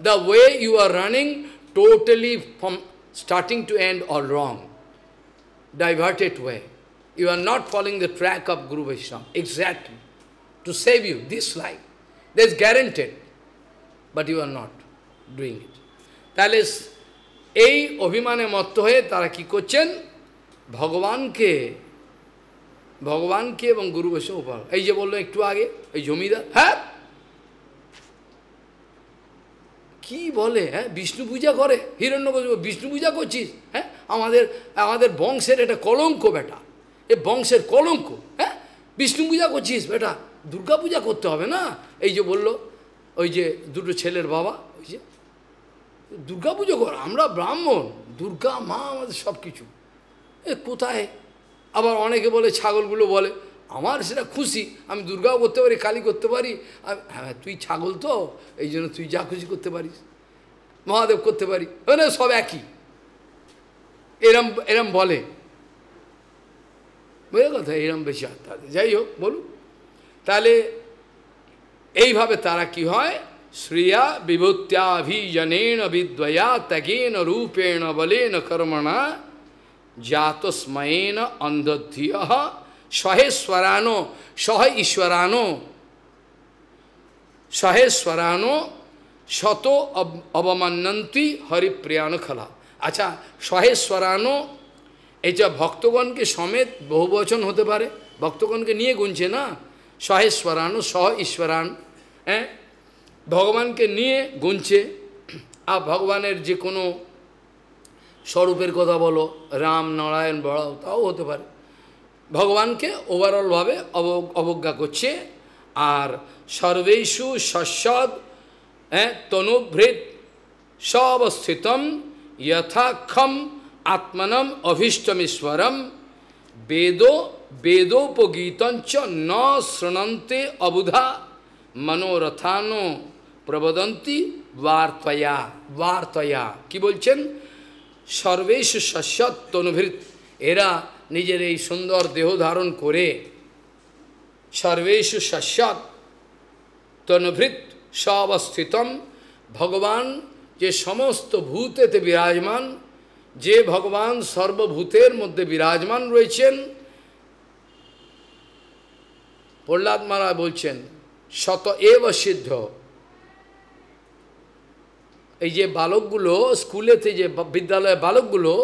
the way you are running totally from starting to end all wrong. Diverted way. You are not following the track of Guru Vaishnava. Exactly. To save you this life. That's guaranteed. But you are not doing it. তাহলে এই অভিমানে মত্ত হয়ে তারা কি করছেন ভগবানকে ভগবানকে এবং গুরু বৈষ্ণব এই যে বললো একটু আগে এই জমিদার হ্যাঁ কি বলে হ্যাঁ বিষ্ণু পূজা করে হিরণ্যকশিপু বিষ্ণু পূজা করছিস হ্যাঁ আমাদের আমাদের বংশের এটা কলঙ্ক বেটা এ বংশের কলঙ্ক হ্যাঁ বিষ্ণু পূজা করছিস বেটা দুর্গা পূজা করতে হবে না এই যে বলল ওই যে দুটো ছেলের বাবা ওই যে দুর্গা পুজো কর আমরা ব্রাহ্মণ দুর্গা মা আমাদের সব কিছু এ কোথায় আবার অনেকে বলে ছাগলগুলো বলে আমার সেটা খুশি আমি দুর্গাও করতে পারি কালী করতে পারি হ্যাঁ, হ্যাঁ তুই ছাগল তো এই জন্য তুই যা খুশি করতে পারিস মহাদেব করতে পারি মানে সব একই এরম এরম বলে বুঝে কথা এরম বেশি আত্মাতে যাই হোক বলুন তাহলে এইভাবে তারা কি হয় শ্রেয়া বিভূত্যাভিজনেন বিদ্বয়া ত্যাগেন রূপেণ বলেন কর্মণা জাতস্ময়েন অন্ধধিয় সহেশ্বরানো সহ ঈশ্বরানো সহেশ্বরানো শত অবমান্যন্তি হরিপ্রিয়ান খেলা আচ্ছা সহেশ্বরানো এই এটা ভক্তগণকে সমেত বহুবচন হতে পারে ভক্তগণকে নিয়ে গুনছে না সহেশ্বরানো সহ ঈশ্বরান হ্যাঁ ভগবানকে নিয়ে গুনছে আর ভগবানের যে কোনো স্বরূপের কথা বলো রাম নারায়ণ বড়াও তাও হতে পারে ভগবানকে ওভারঅলভাবে অবজ্ঞা করছে আর সর্বেশু সসদ হ্যাঁ তনুভৃত সবস্থিতম যথাক্ষম আত্মনম অভীষ্টমীশ্বরম বেদ বেদোপগীতঞ্চ ন শৃণন্তে অবুধা মনোরথানো প্রবদন্তি বার্তয়া বার্তয়া কি বলছেন সর্বেশ শস্যত তনুভৃত এরা নিজের এই সুন্দর দেহ ধারণ করে সর্বেশু শস্যাত তনভৃত সবস্থিতম ভগবান যে সমস্ত ভূতেতে বিরাজমান যে ভগবান সর্বভূতের মধ্যে বিরাজমান রয়েছেন প্রহ্লাদ মারা বলছেন শত এব সিদ্ধ এই যে বালকগুলো স্কুলেতে যে বিদ্যালয়ে বালকগুলো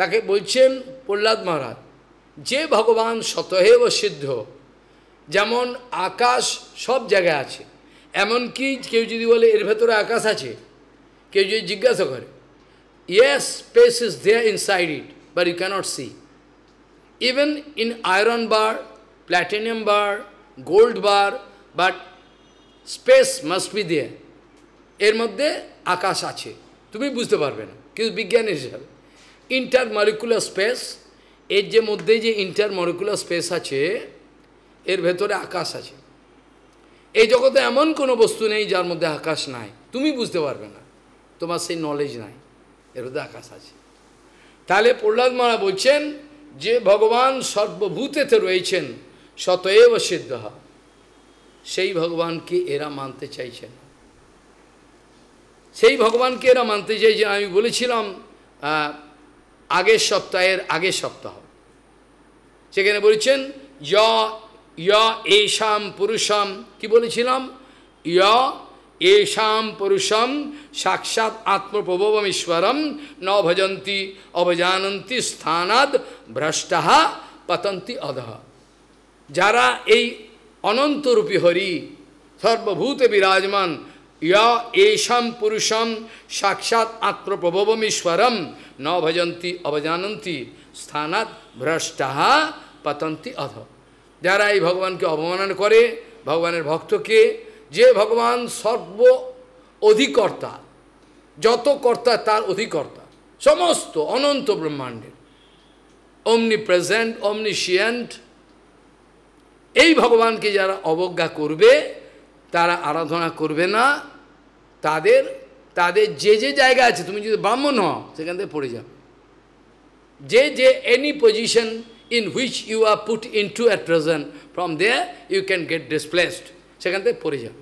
তাকে বলছেন প্রহ্লাদ মহারাজ যে ভগবান শতহেব সিদ্ধ যেমন আকাশ সব জায়গায় আছে এমনকি কেউ যদি বলে এর ভেতরে আকাশ আছে কেউ যদি জিজ্ঞাসা করে yes space is there inside it but you can't see even in iron bar platinum bar gold bar but space must be there এর মধ্যে আকাশ আছে তুমি বুঝতে পারবে না কিন্তু বিজ্ঞানের হিসাবে ইন্টারমলিকুলার স্পেস এর যে মধ্যে যে ইন্টারমলিকুলার স্পেস আছে এর ভেতরে আকাশ আছে এই জগতে এমন কোনো বস্তু নেই যার মধ্যে আকাশ নাই তুমি বুঝতে পারবে না তোমার সেই নলেজ নাই এর মধ্যে আকাশ আছে তাহলে প্রহ্লাদ মারা বলছেন যে ভগবান সর্বভূতেতে রয়েছেন শতএব সিদ্ধ হ সেই ভগবানকে এরা মানতে চাইছেন সেই ভগবানকে এরা মানতে চাইছেন আমি বলেছিলাম আগের সপ্তাহের আগের সপ্তাহ সেখানে বলেছেন য এষাম পুরুষম কি বলেছিলাম য এষাম পুরুষম সাক্ষাৎ আত্মপ্রভবম ঈশ্বরম ন ভজন্তি অভজানন্তি স্থানাদ ভ্রষ্টাহা পতন্তি অধ যারা এই অনন্তরূপী হরি সর্বভূতে বিরাজমান या एषम সাক্ষাৎ साक्षात ন न भजंती अभजानंती स्थानात পতন্তী অধ যারা এই ভগবানকে অবমানন করে ভগবানের ভক্তকে যে ভগবান সর্ব অধিকর্তা যত কর্তা তার অধিকর্তা সমস্ত অনন্ত ব্রহ্মাণ্ডের অমনি প্রেজেন্ট অমনিশিয়েন্ট এই ভগবানকে যারা অবজ্ঞা করবে তারা আরাধনা করবে না তাদের তাদের যে যে জায়গা আছে তুমি যদি ব্রাহ্মণ হও সেখান থেকে পড়ে যাও যে যে any position in which you are put into at present from there you can get displaced সেখান থেকে পড়ে যাও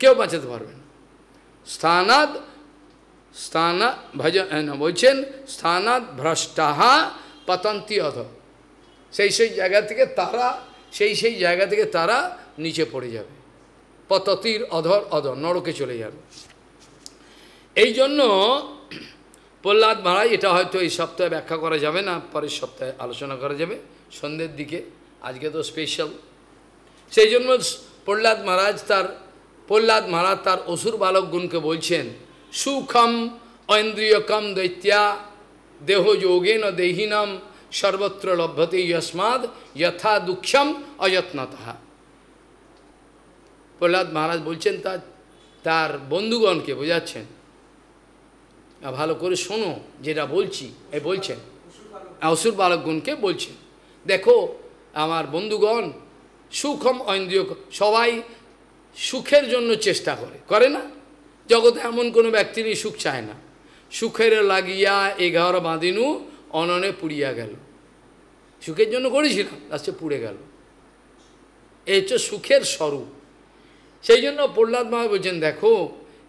কেউ বাঁচাতে পারবে না স্থানাদ স্থানা ভজ বলছেন স্থানাদ ভ্রষ্টাহা পতন্তি অধ সেই সেই জায়গা থেকে তারা সেই সেই জায়গা থেকে তারা নিচে পড়ে যাবে পততির অধর অধর নরকে চলে যাবে এই জন্য প্রহ্লাদ মহারাজ এটা হয়তো এই সপ্তাহে ব্যাখ্যা করা যাবে না পরের সপ্তাহে আলোচনা করা যাবে সন্ধ্যের দিকে আজকে তো স্পেশাল সেই জন্য প্রহ্লাদ মহারাজ তার প্রহ্লাদ মহারাজ তার অসুর বালকগুণকে বলছেন সুখম ঐন্দ্রিয়কম দৈত্যা দেহ যোগেন দেহিনম সর্বত্র লভ্যতে ইয়স্মাদ যথা দুঃখম অযত্নতা প্রহ্লাদ মহারাজ বলছেন তার তার বন্ধুগণকে বোঝাচ্ছেন ভালো করে শোনো যেটা বলছি এ বলছেন অসুর বালকগণকে বলছেন দেখো আমার বন্ধুগণ সুখম ঐন্দ্রিয় সবাই সুখের জন্য চেষ্টা করে করে না জগতে এমন কোনো ব্যক্তিরই সুখ চায় না সুখের লাগিয়া এঘর বাঁধিনু অননে পুড়িয়া গেল সুখের জন্য করেছিলাম লাস্টে পুড়ে গেল এই হচ্ছে সুখের স্বরূপ সেই জন্য প্রহ্লাদ মহারাজ বলছেন দেখো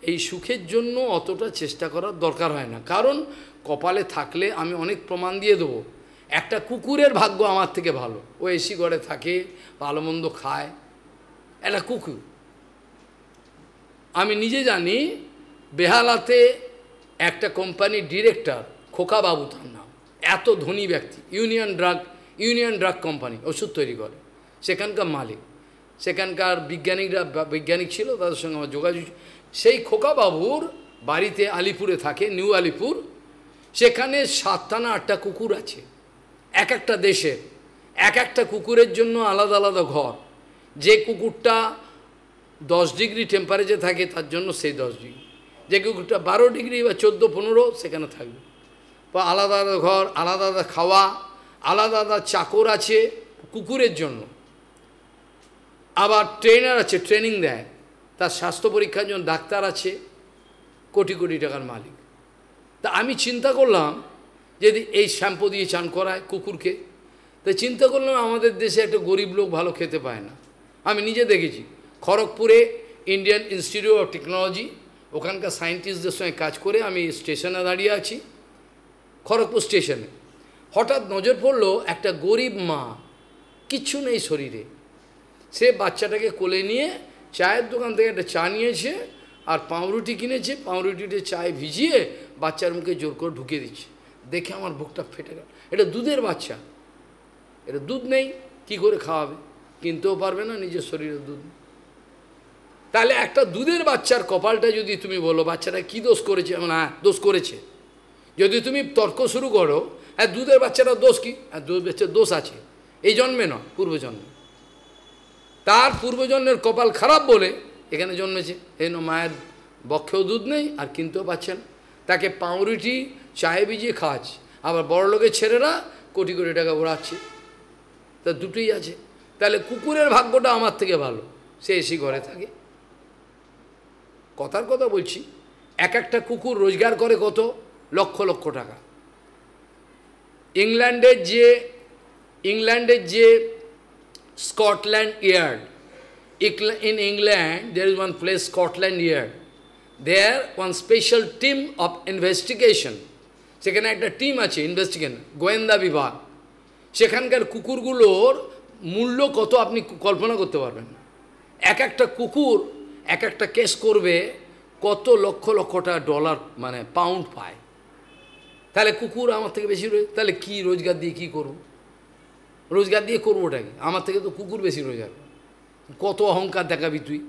এই সুখের জন্য অতটা চেষ্টা করার দরকার হয় না কারণ কপালে থাকলে আমি অনেক প্রমাণ দিয়ে দেবো একটা কুকুরের ভাগ্য আমার থেকে ভালো ও এসি ঘরে থাকে ভালো মন্দ খায় একটা কুকুর আমি নিজে জানি বেহালাতে একটা কোম্পানির ডিরেক্টর খোকাবাবু তার নাম এত ধনী ব্যক্তি Union Drug Union Drug Company ওষুধ তৈরি করে সেখানকার মালিক সেখানকার বিজ্ঞানীরা বিজ্ঞানিক ছিল তাদের সঙ্গে আমার যোগাযোগ সেই খোকাবাবুর বাড়িতে আলিপুরে থাকে নিউ আলিপুর সেখানে সাতটা না আটটা কুকুর আছে এক একটা দেশের এক একটা কুকুরের জন্য আলাদা আলাদা ঘর যে কুকুরটা দশ ডিগ্রি টেম্পারেচার থাকে তার জন্য সেই দশ ডিগ্রি যে কুকুরটা বারো ডিগ্রি বা চোদ্দো পনেরো সেখানে থাকবে বা আলাদা আলাদা ঘর আলাদা আলাদা খাওয়া আলাদা আলাদা চাকর আছে কুকুরের জন্য আবার ট্রেনার আছে ট্রেনিং দেয় তার স্বাস্থ্য পরীক্ষার জন্য ডাক্তার আছে কোটি কোটি টাকার মালিক তা আমি চিন্তা করলাম যদি এই শ্যাম্পু দিয়ে চান করায় কুকুরকে তাই চিন্তা করলাম আমাদের দেশে একটা গরিব লোক ভালো খেতে পায় না আমি নিজে দেখেছি খড়গপুরে ইন্ডিয়ান ইনস্টিটিউট অফ টেকনোলজি ওখানকার সায়েন্টিস্টদের সঙ্গে কাজ করে আমি স্টেশনে দাঁড়িয়ে আছি খড়গপুর স্টেশনে হঠাৎ নজর পড়ল একটা গরিব মা কিচ্ছু নেই শরীরে সে বাচ্চাটাকে কোলে নিয়ে চায়ের দোকান থেকে একটা চা নিয়েছে আর পাউরুটি কিনেছে পাউরুটিতে চায়ে ভিজিয়ে বাচ্চার মুখে জোর করে ঢুকিয়ে দিচ্ছে দেখে আমার বুকটা ফেটে গেল এটা দুধের বাচ্চা এটা দুধ নেই কি করে খাওয়াবে কিনতেও পারবে না নিজের শরীরে দুধ তাহলে একটা দুধের বাচ্চার কপালটা যদি তুমি বলো বাচ্চাটা কি দোষ করেছে মানে হ্যাঁ দোষ করেছে যদি তুমি তর্ক শুরু করো হ্যাঁ দুধের বাচ্চাটা দোষ কি হ্যাঁ দুধ বাচ্চার দোষ আছে এই জন্মে নয় পূর্বজন্মে তার পূর্বজন্মের কপাল খারাপ বলে এখানে জন্মেছে এই মায়ের বক্ষেও দুধ নেই আর কিনতেও পাচ্ছে না তাকে পাউরুটি চায়ে ভিজিয়ে খাওয়াচ্ছে আবার বড় লোকের ছেলেরা কোটি কোটি টাকা ওড়াচ্ছে তা দুটোই আছে তাহলে কুকুরের ভাগ্যটা আমার থেকে ভালো সে এসি ঘরে থাকে কথার কথা বলছি এক একটা কুকুর রোজগার করে কত লক্ষ লক্ষ টাকা ইংল্যান্ডের যে ইংল্যান্ডের যে Scotland Yard. In England, there is one place, Scotland Yard. There, one special team of investigation. সেখানে একটা টিম আছে ইনভেস্টিগেশন গোয়েন্দা বিভাগ সেখানকার কুকুরগুলোর মূল্য কত আপনি কল্পনা করতে পারবেন না এক একটা কুকুর এক একটা কেস করবে কত লক্ষ লক্ষ টাকা ডলার মানে পাউন্ড পায় তাহলে কুকুর আমার থেকে বেশি রয়েছে তাহলে কি রোজগার দিয়ে কী করবো রোজগার দিয়ে করবো কি আমার থেকে তো কুকুর বেশি রোজগার কত অহংকার দেখাবি তুই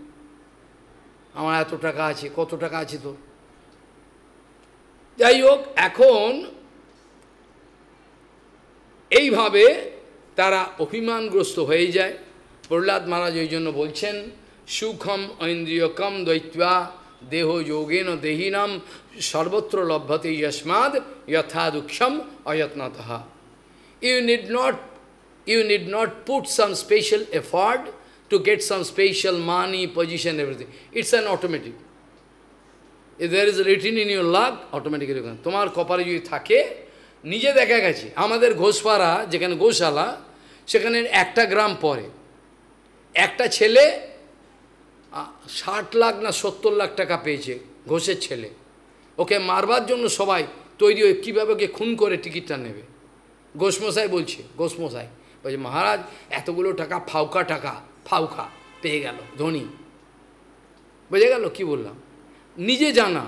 আমার এত টাকা আছে কত টাকা আছে তোর যাই হোক এখন এইভাবে তারা অভিমানগ্রস্ত হয়ে যায় প্রহ্লাদ মহারাজ ওই জন্য বলছেন সুখম ঐন্দ্রিয়কম দৈত্যা দেহ যোগেন দেহিনাম সর্বত্র লভ্যতে যস্মাদ যথা দুঃখম অযত্নতঃ you need not You need not put some special effort to get some special money, position, everything. It's an automatic. If there is written in your luck, automatically you can. Tomar kopar তোমার thake, nije dekha gachi. দেখা goshwara, jekan goshala, shekan গোশালা সেখানে gram pore. পরে chele, shat lag na না lag taka টাকা পেয়েছে chele. Okay, marbad jonno জন্য সবাই তৈরি হয়ে কীভাবে ওকে খুন করে টিকিটটা nebe. Goshmosai bolche, goshmosai. বলছে মহারাজ এতগুলো টাকা ফাউকা টাকা ফাউকা পেয়ে গেল ধনী বুঝে গেল কি বললাম নিজে জানা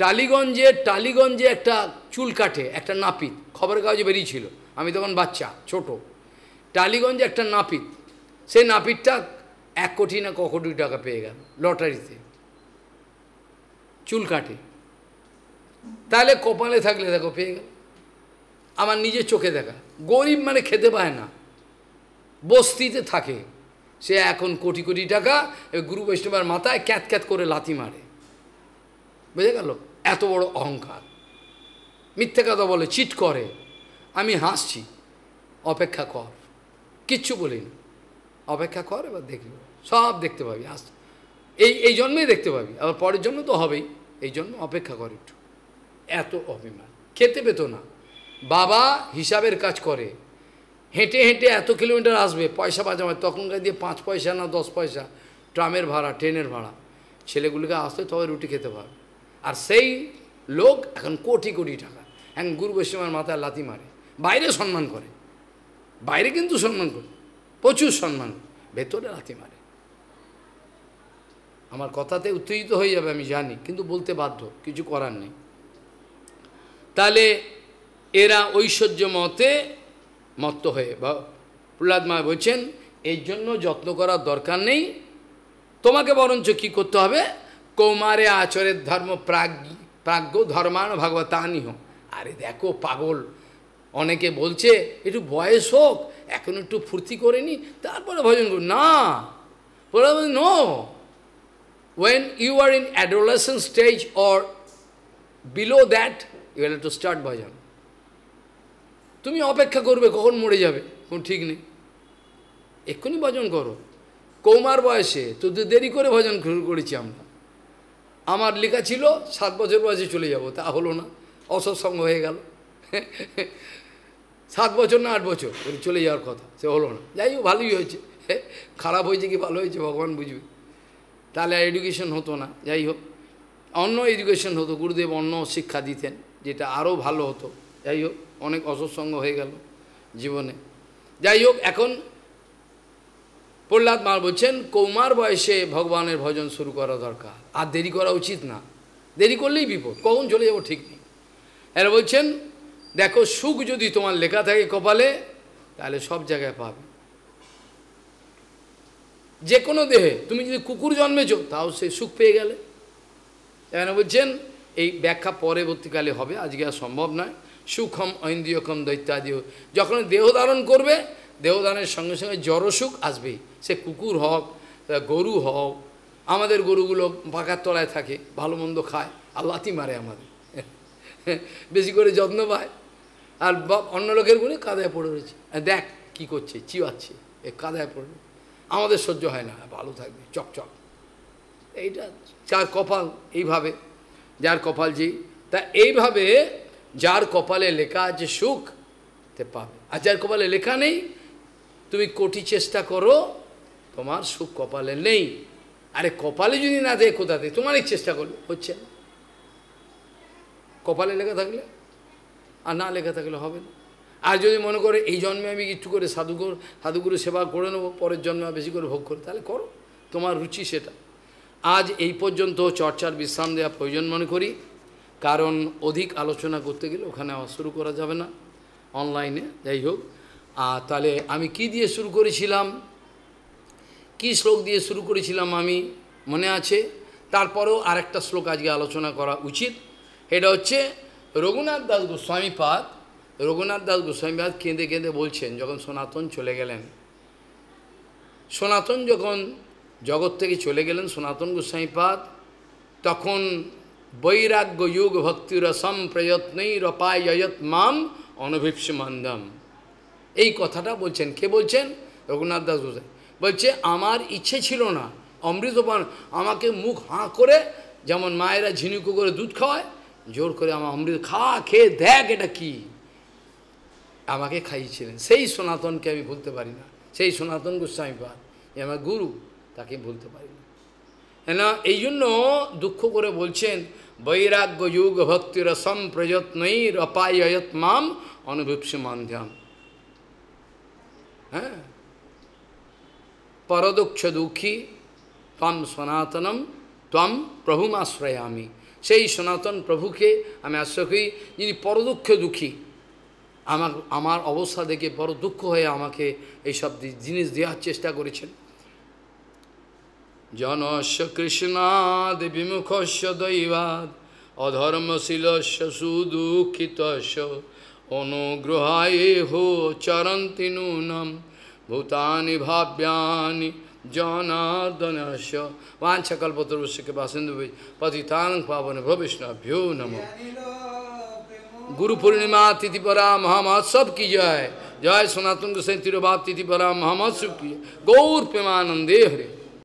টালিগঞ্জে টালিগঞ্জে একটা চুল কাটে একটা নাপিত খবরের কাগজে বেরিয়েছিল আমি তখন বাচ্চা ছোট টালিগঞ্জে একটা নাপিত সেই নাপিতটা এক কোটি না ক কোটি টাকা পেয়ে গেল লটারিতে চুল কাটে তাহলে কপালে থাকলে দেখো পেয়ে গেল আমার নিজের চোখে দেখা গরিব মানে খেতে পায় না বস্তিতে থাকে সে এখন কোটি কোটি টাকা গুরু বৈষ্ণবের মাথায় ক্যাত ক্যাত করে লাথি মারে বুঝে গেল এত বড় অহংকার মিথ্যে কথা বলে চিট করে আমি হাসছি অপেক্ষা কর কিচ্ছু বলি না অপেক্ষা কর এবার দেখলি সব দেখতে পাবি হাস এই এই জন্মেই দেখতে পাবি আবার পরের জন্য তো হবেই এই জন্য অপেক্ষা কর একটু এত অভিমান খেতে পেত না বাবা হিসাবের কাজ করে হেঁটে হেঁটে এত কিলোমিটার আসবে পয়সা হয় তখনকার দিয়ে পাঁচ পয়সা না দশ পয়সা ট্রামের ভাড়া ট্রেনের ভাড়া ছেলেগুলিকে আসতে তবে রুটি খেতে পারবে আর সেই লোক এখন কোটি কোটি টাকা এখন গুরু বৈষ্ণবের মাথায় লাথি মারে বাইরে সম্মান করে বাইরে কিন্তু সম্মান করে প্রচুর সম্মান ভেতরে লাথি মারে আমার কথাতে উত্তেজিত হয়ে যাবে আমি জানি কিন্তু বলতে বাধ্য কিছু করার নেই তাহলে এরা ঐশ্বর্য মতে মত্ত হয়ে প্রহ্লাদ মা বলছেন এই জন্য যত্ন করার দরকার নেই তোমাকে বরঞ্চ কি করতে হবে কৌমারে আচরের ধর্ম প্রাজ্ঞ প্রাজ্ঞ ধর্মান হোক আরে দেখো পাগল অনেকে বলছে একটু বয়স হোক এখন একটু ফুর্তি করে নি তারপরে ভজন করুন না no when you are in adolescence stage or below that you to start bhajan তুমি অপেক্ষা করবে কখন মরে যাবে কোন ঠিক নেই এক্ষুনি ভজন করো কৌমার বয়সে তো দেরি করে ভজন করেছি আমরা আমার লেখা ছিল সাত বছর বয়সে চলে যাব তা হলো না অসৎসঙ্গ হয়ে গেল সাত বছর না আট বছর চলে যাওয়ার কথা সে হলো না যাই হোক ভালোই হয়েছে খারাপ হয়েছে কি ভালো হয়েছে ভগবান বুঝবে তাহলে আর এডুকেশন হতো না যাই হোক অন্য এডুকেশন হতো গুরুদেব অন্য শিক্ষা দিতেন যেটা আরও ভালো হতো যাই হোক অনেক অসৎসঙ্গ হয়ে গেল জীবনে যাই হোক এখন প্রহ্লাদ মার বলছেন কৌমার বয়সে ভগবানের ভজন শুরু করা দরকার আর দেরি করা উচিত না দেরি করলেই বিপদ কখন চলে যাবো ঠিক নেই এরা বলছেন দেখো সুখ যদি তোমার লেখা থাকে কপালে তাহলে সব জায়গায় পাবে যে কোনো দেহে তুমি যদি কুকুর জন্মেছ তাও সে সুখ পেয়ে গেলে এখানে বলছেন এই ব্যাখ্যা পরবর্তীকালে হবে আজকে আর সম্ভব নয় সুখম ঐন্দ্রিয়ক্ষম দৈত্যাদিও যখন দেহ ধারণ করবে দেহদানের সঙ্গে সঙ্গে জড়সুখ আসবেই সে কুকুর হোক গরু হোক আমাদের গরুগুলো পাকার তলায় থাকে ভালো মন্দ খায় আর লাথি মারে আমাদের বেশি করে যত্ন পায় আর অন্য লোকের গুলি কাদায় পড়ে রয়েছে দেখ কি করছে চিওয়াচ্ছে এ কাদায় পড়ে আমাদের সহ্য হয় না ভালো থাকবে চকচক এইটা যার কপাল এইভাবে যার কপাল যে তা এইভাবে যার কপালে লেখা আছে সুখ তে পাবে আর যার কপালে লেখা নেই তুমি কোটি চেষ্টা করো তোমার সুখ কপালে নেই আরে কপালে যদি না দেয় কোথা দেয় তোমারই চেষ্টা করবে হচ্ছে না কপালে লেখা থাকলে আর না লেখা থাকলে হবে না আর যদি মনে করে এই জন্মে আমি একটু করে সাধুগুর সাধুগুরু সেবা করে নেবো পরের জন্মে বেশি করে ভোগ করে তাহলে করো তোমার রুচি সেটা আজ এই পর্যন্ত চর্চার বিশ্রাম দেওয়া প্রয়োজন মনে করি কারণ অধিক আলোচনা করতে গেলে ওখানে আবার শুরু করা যাবে না অনলাইনে যাই হোক আর তাহলে আমি কি দিয়ে শুরু করেছিলাম কি শ্লোক দিয়ে শুরু করেছিলাম আমি মনে আছে তারপরেও আরেকটা শ্লোক আজকে আলোচনা করা উচিত এটা হচ্ছে রঘুনাথ দাস গোস্বামীপাদ রঘুনাথ দাস গোস্বামীপাদ কেঁদে কেঁদে বলছেন যখন সনাতন চলে গেলেন সনাতন যখন জগৎ থেকে চলে গেলেন সনাতন গোস্বামীপাদ তখন বৈরাগ্য যুগ ভক্তির প্রয়ত্নেই রপায়ত মাম অনভিপসমান্দম এই কথাটা বলছেন কে বলছেন রঘুনাথ দাস গোসাই বলছে আমার ইচ্ছে ছিল না অমৃতপান আমাকে মুখ হাঁ করে যেমন মায়েরা ঝিনুকু করে দুধ খাওয়ায় জোর করে আমার অমৃত খা খেয়ে দেখ এটা কি আমাকে খাইয়েছিলেন সেই সনাতনকে আমি ভুলতে পারি না সেই সনাতন গোস্বামী গোস্বামীপাদ যে আমার গুরু তাকে ভুলতে পারি না এই জন্য দুঃখ করে বলছেন বৈরাগ্য যুগ ভক্তির সম্প্রযত্নই রপায়ত্মাম অনুভীপসমান্ধ্যাম হ্যাঁ পরদুক্ষ দুঃখী তম সনাতনম তম প্রভুম আশ্রয়ামি সেই সনাতন প্রভুকে আমি আশ্রয় করি যিনি পরদুঃখ দুঃখী আমার আমার অবস্থা দেখে বড় দুঃখ হয়ে আমাকে এইসব জিনিস দেওয়ার চেষ্টা করেছেন জনস্য কৃষ্ণাদ বিমুখস্য দৈবাদ অধর্মশীলস্য সুদুঃখিতস্য অনুগ্রহায় হো চরন্তি নূনম ভূতানি ভাব্যানি জনার্দনস্য বাঞ্ছকল্পতরুষ্যকে বাসেন্দু পতিতান পাবন ভবিষ্ণভ্যো নম গুরু পূর্ণিমা তিথিপরা মহামহোৎসব কি জয় জয় সনাতন গোসাই তিরুভাব তিথিপরা মহামহোৎসব কি গৌর প্রেমানন্দে হরে